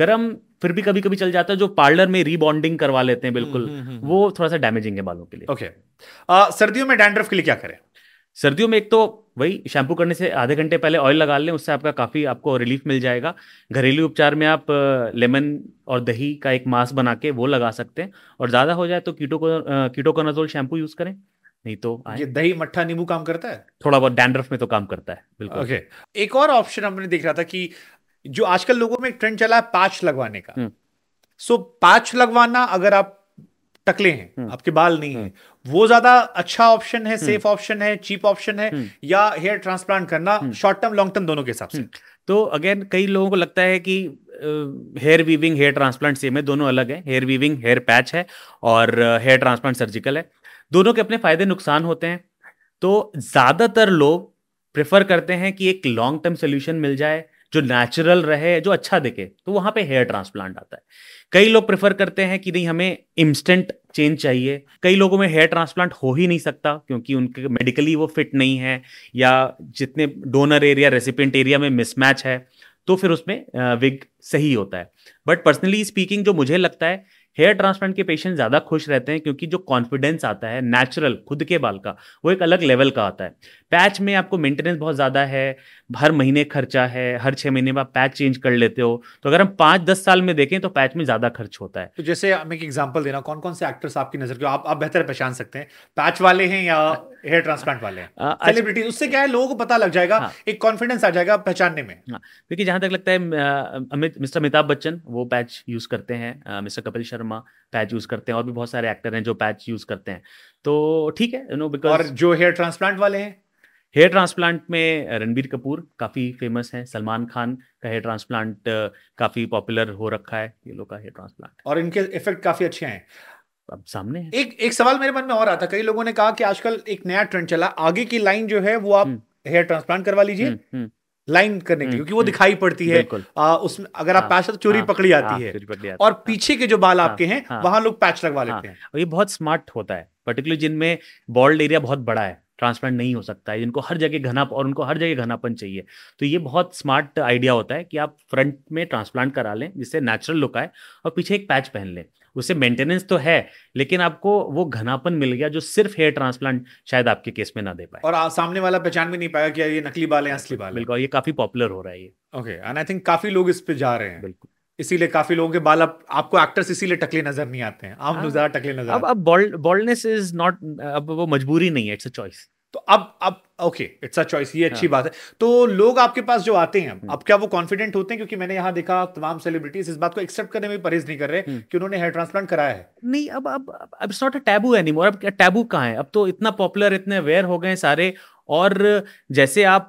गर्म फिर भी कभी कभी चल जाता है जो पार्लर में रीबॉन्डिंग करवा लेते हैं हम्म, बिल्कुल हुँ, हुँ, हुँ. वो थोड़ा सा डैमेजिंग है बालों के लिए ओके okay. सर्दियों में डैंड्रफ के लिए क्या करें सर्दियों में एक तो वही शैम्पू करने से आधे घंटे पहले ऑयल लगा लें उससे आपका काफ़ी आपको रिलीफ मिल जाएगा घरेलू उपचार में आप लेमन और दही का एक मास्क बना के वो लगा सकते हैं और ज़्यादा हो जाए तो कीटो नजोल शैम्पू यूज़ करें नहीं तो ये दही
मट्ठा नींबू काम करता है
थोड़ा बहुत डैंड्रफ में तो काम करता है बिल्कुल ओके okay.
एक और ऑप्शन हमने देख रहा था कि जो आजकल लोगों में एक ट्रेंड चला है पाच लगवाने का सो हम्म। so, लगवाना अगर आप टकले हैं हम्म। आपके बाल नहीं है हम्म। वो ज्यादा अच्छा ऑप्शन है सेफ हम्म। ऑप्शन है चीप ऑप्शन है या हेयर ट्रांसप्लांट
करना शॉर्ट टर्म लॉन्ग टर्म दोनों के हिसाब से तो अगेन कई लोगों को लगता है कि hair weaving hair transplant same है दोनों अलग है हेयर वीविंग हेयर पैच है और हेयर ट्रांसप्लांट सर्जिकल है दोनों के अपने फायदे नुकसान होते हैं तो ज्यादातर लोग प्रेफर करते हैं कि एक लॉन्ग टर्म सोल्यूशन मिल जाए जो नेचुरल रहे जो अच्छा दिखे तो वहां पे हेयर ट्रांसप्लांट आता है कई लोग प्रेफर करते हैं कि नहीं हमें इंस्टेंट चेंज चाहिए कई लोगों में हेयर ट्रांसप्लांट हो ही नहीं सकता क्योंकि उनके मेडिकली वो फिट नहीं है या जितने डोनर एरिया रेसिपेंट एरिया में मिसमैच है तो फिर उसमें विग सही होता है बट पर्सनली स्पीकिंग जो मुझे लगता है हेयर ट्रांसप्लांट के पेशेंट ज़्यादा खुश रहते हैं क्योंकि जो कॉन्फिडेंस आता है नेचुरल खुद के बाल का वो एक अलग लेवल का आता है पैच में आपको मेंटेनेंस बहुत ज़्यादा है हर महीने खर्चा है हर छः महीने में आप पैच चेंज कर लेते हो तो अगर हम पाँच दस साल में देखें तो पैच में ज़्यादा खर्च होता है
तो जैसे मैं एक एग्जाम्पल देना कौन कौन से एक्टर्स आपकी नज़र के आप आप बेहतर
पहचान सकते हैं पैच
वाले हैं या हेयर ट्रांसप्लांट वाले
हैं सेलिब्रिटीज अच्छा। उससे क्या है लोगों को पता लग जाएगा हाँ,
एक कॉन्फिडेंस आ जाएगा पहचानने में
हाँ, क्योंकि जहाँ तक लगता है अमित मिस्टर अमिताभ बच्चन वो पैच यूज़ करते हैं mister Kapil Sharma patch use करते हैं और भी बहुत सारे एक्टर हैं जो पैच यूज़ करते हैं तो ठीक है नो बिकॉज और जो हेयर ट्रांसप्लांट वाले हैं हेयर ट्रांसप्लांट में रणबीर कपूर काफ़ी फेमस हैं सलमान खान का हेयर ट्रांसप्लांट काफ़ी पॉपुलर हो रखा है ये लोग का हेयर ट्रांसप्लांट
और इनके इफेक्ट काफ़ी अच्छे हैं अब सामने है। एक एक सवाल मेरे मन में और आता कई लोगों ने कहा कि आजकल एक नया ट्रेंड चला आगे की लाइन जो है वो आप हेयर हम्म। ट्रांसप्लांट करवा लीजिए लाइन हम्म, हम्म। करने के लिए क्योंकि वो दिखाई पड़ती है आ, उसमें अगर आप पैच हाँ। तो चोरी हाँ। पकड़ी आती हाँ, है
पकड़ी और पीछे के जो बाल आपके हैं वहां लोग पैच लगवा लेते हैं ये बहुत स्मार्ट होता है पर्टिकुलर जिनमें बॉल्ड एरिया बहुत बड़ा है ट्रांसप्लांट नहीं हो सकता है जिनको हर जगह घना और उनको हर जगह घनापन चाहिए तो ये बहुत स्मार्ट आइडिया होता है कि आप फ्रंट में ट्रांसप्लांट करा लें जिससे नेचुरल लुक आए और पीछे एक पैच पहन लें उससे मेंटेनेंस तो है लेकिन आपको वो घनापन मिल गया जो सिर्फ हेयर ट्रांसप्लांट शायद आपके केस में ना दे पाए
और सामने वाला पहचान भी नहीं पाया कि ये नकली बाल है असली बाल बिल्कुल ये काफी पॉपुलर हो रहा है ये ओके एंड आई थिंक काफी लोग इस पे जा रहे हैं बिल्कुल इसीलिए काफी लोगों के बाल अब आपको एक्टर्स इसीलिए टकले नजर नहीं आते हैं आम हाँ। लोग ज्यादा टकले नजर अब
अब बॉल्डनेस इज नॉट अब वो मजबूरी नहीं है इट्स अ चॉइस तो अब अब
ओके इट्स अ चॉइस ये अच्छी हाँ. बात है तो लोग आपके पास जो आते हैं हम्म। अब क्या वो कॉन्फिडेंट होते हैं क्योंकि मैंने यहाँ देखा तमाम सेलिब्रिटीज इस बात को एक्सेप्ट करने में परहेज नहीं कर रहे हम्म। कि उन्होंने हेयर ट्रांसप्लांट कराया है नहीं अब अब
अब it's not a taboo more अब टैबू कहाँ है अब तो इतना पॉपुलर इतने अवेयर हो गए सारे और जैसे आप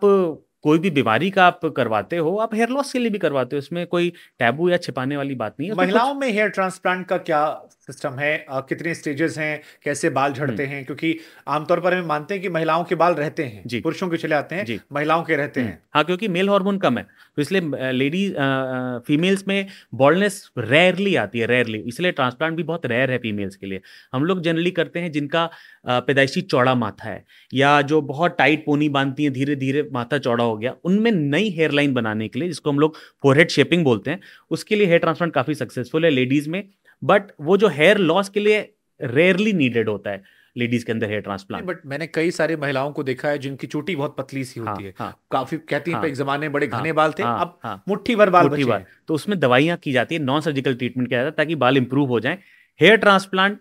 कोई भी बीमारी का आप करवाते हो आप हेयर लॉस के लिए भी करवाते हो इसमें कोई टैबू या छिपाने वाली बात नहीं है तो महिलाओं
में हेयर ट्रांसप्लांट का क्या सिस्टम है कितने स्टेजेस हैं कैसे बाल हम्म। झड़ते हैं क्योंकि आमतौर पर हम मानते हैं कि महिलाओं के बाल रहते हैं जी पुरुषों के चले आते हैं महिलाओं
के रहते हम्म। हैं हाँ क्योंकि मेल हार्मोन कम है तो इसलिए लेडी फीमेल्स में बॉल्डनेस रेयरली आती है रेयरली इसलिए ट्रांसप्लांट भी बहुत रेयर है फीमेल्स के लिए हम लोग जनरली करते हैं जिनका पैदाइशी चौड़ा माथा है या जो बहुत टाइट पोनी बांधती हैं धीरे धीरे माथा चौड़ा हो गया उनमें नई हेयरलाइन बनाने के लिए जिसको हम लोग फोरहेड शेपिंग बोलते हैं उसके लिए हेयर ट्रांसप्लांट काफ़ी सक्सेसफुल है लेडीज़ में बट वो जो हेयर लॉस के लिए रेयरली नीडेड होता है लेडीज के अंदर हेयर ट्रांसप्लांट बट मैंने कई सारे महिलाओं को देखा है जिनकी चोटी बहुत पतली सी होती हाँ, है हाँ, काफी कहती हाँ, है जमाने बड़े हाँ, घने हाँ, बाल थे हाँ, अब हाँ, मुट्ठी भर बाल मुट्ठी भर तो उसमें दवाइयां की जाती है नॉन सर्जिकल ट्रीटमेंट किया जाता है ताकि बाल इंप्रूव हो जाए हेयर ट्रांसप्लांट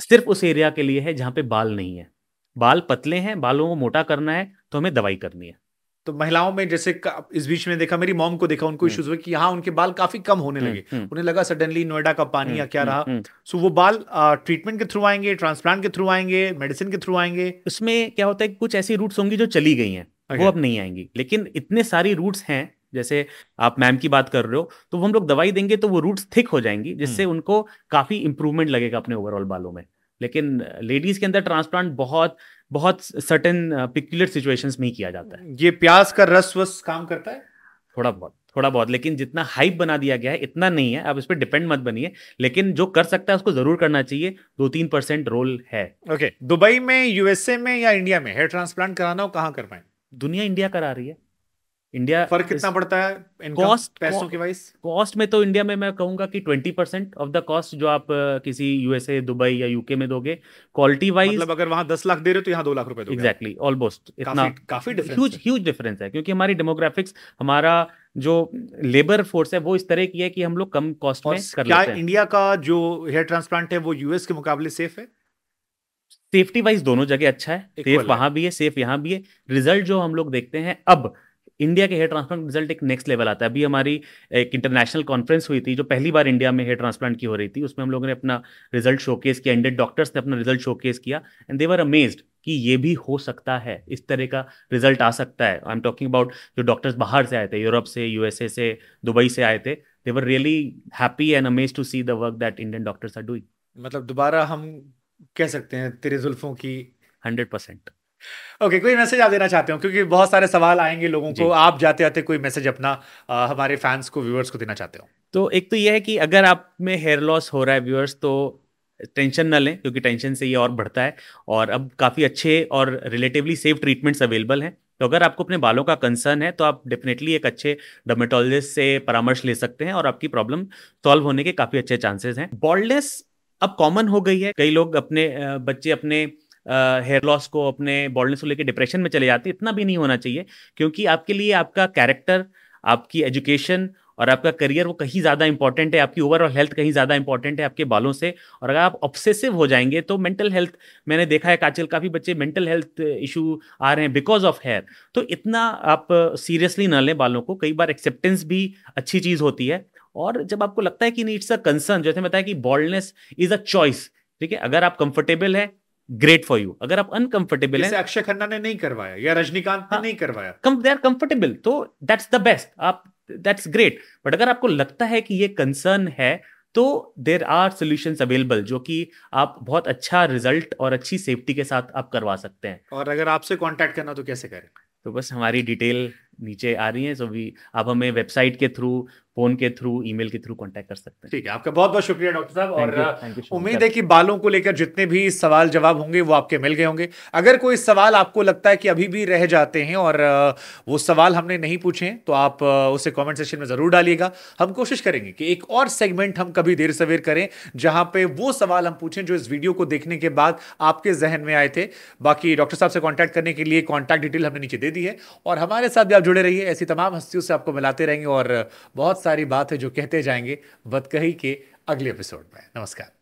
सिर्फ उस एरिया के लिए है जहां पे बाल नहीं है बाल पतले हैं बालों को मोटा करना है तो हमें दवाई करनी है
तो महिलाओं में जैसे इस बीच में देखा मेरी मॉम को देखा उनको इश्यूज हम्म। हुए कि यहाँ उनके बाल काफी कम होने हम्म, लगे हम्म। उन्हें लगा सडनली नोएडा का पानी या क्या रहा सो वो बाल ट्रीटमेंट के थ्रू आएंगे ट्रांसप्लांट के
थ्रू आएंगे मेडिसिन के थ्रू आएंगे उसमें क्या होता है कुछ ऐसी रूट्स होंगी जो चली गई हैं वो अब नहीं आएंगी लेकिन इतने सारी रूट्स हैं जैसे आप मैम की बात कर रहे हो तो हम लोग दवाई देंगे तो वो रूट्स थिक हो जाएंगी जिससे उनको काफी इंप्रूवमेंट लगेगा अपने ओवरऑल बालों में लेकिन लेडीज के अंदर ट्रांसप्लांट बहुत बहुत सर्टेन पिक्युलर सिचुएशंस में ही किया जाता है ये प्याज का रस वस काम करता है थोड़ा बहुत थोड़ा बहुत लेकिन जितना हाइप बना दिया गया है इतना नहीं है आप इस पर डिपेंड मत बनिए लेकिन जो कर सकता है उसको जरूर करना चाहिए दो तीन परसेंट रोल है ओके okay. दुबई में यूएसए में या इंडिया में हेयर ट्रांसप्लांट कराना हो कहाँ कर पाए दुनिया इंडिया करा रही है इंडिया फर्क कितना पड़ता है कॉस्ट पैसों के वाइस कॉस्ट में तो इंडिया में मैं कहूंगा कि twenty percent of the cost जो आप किसी यूएसए दुबई या यूके में दोगे क्वालिटी वाइज मतलब अगर वहां दस लाख दे रहे हो तो यहाँ दो लाख रुपए एग्जैक्टली ऑलमोस्ट इतना काफी ह्यूज ह्यूज डिफरेंस है क्योंकि हमारी डेमोग्राफिक्स हमारा जो लेबर फोर्स है वो इस तरह की है कि हम लोग कम कॉस्ट में कर लेते हैं।
इंडिया का जो हेयर ट्रांसप्लांट है वो यूएस के मुकाबले सेफ है
सेफ्टी वाइज दोनों जगह अच्छा है सेफ वहां भी है सेफ यहाँ भी है रिजल्ट जो हम लोग देखते हैं अब इंडिया के हेयर ट्रांसप्लांट रिजल्ट एक नेक्स्ट लेवल आता है अभी हमारी एक इंटरनेशनल कॉन्फ्रेंस हुई थी जो पहली बार इंडिया में हेयर ट्रांसप्लांट की हो रही थी उसमें हम लोगों ने अपना रिजल्ट शोकेस किया इंडियन डॉक्टर्स ने अपना रिजल्ट शोकेस किया एंड देवर अमेज अमेज्ड कि ये भी हो सकता है इस तरह का रिजल्ट आ सकता है आई एम टॉकिंग अबाउट जो डॉक्टर्स बाहर से आए थे यूरोप से यूएसए से दुबई से आए थे they were really happy and amaze to see the work that Indian doctors are doing
मतलब दोबारा हम कह सकते हैं
तेरे जुल्फों की हंड्रेड परसेंट
ओके okay, कोई मैसेज आप देना चाहते हो क्योंकि बहुत सारे सवाल आएंगे
लोगों को आप जाते आते कोई मैसेज अपना आ, हमारे फैंस को व्यूअर्स को देना चाहते हो तो एक तो यह है कि अगर आप में हेयर लॉस हो रहा है व्यूअर्स तो टेंशन ना लें क्योंकि टेंशन से ये और बढ़ता है और अब काफ़ी अच्छे और रिलेटिवली सेफ ट्रीटमेंट्स अवेलेबल हैं तो अगर आपको अपने बालों का कंसर्न है तो आप डेफिनेटली एक अच्छे डर्मेटोलॉजिस्ट से परामर्श ले सकते हैं और आपकी प्रॉब्लम सॉल्व होने के काफ़ी अच्छे चांसेस हैं बॉल्डनेस अब कॉमन हो गई है कई लोग अपने बच्चे अपने हेयर लॉस को अपने बॉल्डनेस को लेकर डिप्रेशन में चले जाते हैं इतना भी नहीं होना चाहिए क्योंकि आपके लिए आपका कैरेक्टर आपकी एजुकेशन और आपका करियर वो कहीं ज़्यादा इंपॉर्टेंट है आपकी ओवरऑल हेल्थ कहीं ज़्यादा इंपॉर्टेंट है आपके बालों से और अगर आप ऑब्सेसिव हो जाएंगे तो मेंटल हेल्थ मैंने देखा है आजकल काफ़ी बच्चे मेंटल हेल्थ इशू आ रहे हैं बिकॉज ऑफ हेयर तो इतना आप सीरियसली ना लें बालों को कई बार एक्सेप्टेंस भी अच्छी चीज़ होती है और जब आपको लगता है कि नहीं इट्स अ कंसर्न जैसे बताया कि बॉल्डनेस इज़ अ चॉइस ठीक है अगर आप कंफर्टेबल है ग्रेट फॉर यू अगर आप अनकंफर्टेबल हैं अक्षय खन्ना ने नहीं करवाया या रजनीकांत ने हाँ। नहीं करवाया कम दे आर कंफर्टेबल तो दैट्स द बेस्ट आप दैट्स ग्रेट बट अगर आपको लगता है कि ये कंसर्न है तो देर आर सोल्यूशन अवेलेबल जो कि आप बहुत अच्छा रिजल्ट और अच्छी सेफ्टी के साथ आप करवा सकते हैं
और अगर आपसे कॉन्टेक्ट करना तो कैसे करें
तो बस हमारी डिटेल नीचे आ रही है सो भी आप हमें वेबसाइट के थ्रू फोन के थ्रू ईमेल के थ्रू कांटेक्ट कर सकते
हैं ठीक है आपका बहुत बहुत शुक्रिया डॉक्टर साहब और उम्मीद है
कि बालों को लेकर जितने भी सवाल जवाब
होंगे वो आपके मिल गए होंगे अगर कोई सवाल आपको लगता है कि अभी भी रह जाते हैं और वो सवाल हमने नहीं पूछे तो आप उसे कॉमेंट सेशन में जरूर डालिएगा हम कोशिश करेंगे कि एक और सेगमेंट हम कभी देर सवेर करें जहां पे वो सवाल हम पूछें जो इस वीडियो को देखने के बाद आपके जहन में आए थे बाकी डॉक्टर साहब से कॉन्टैक्ट करने के लिए कॉन्टैक्ट डिटेल हमने नीचे दे दी है और हमारे साथ भी आप जुड़े रहिए ऐसी तमाम हस्तियों से आपको मिलाते रहेंगे और बहुत सारी बात है जो कहते जाएंगे बदकही के अगले एपिसोड में नमस्कार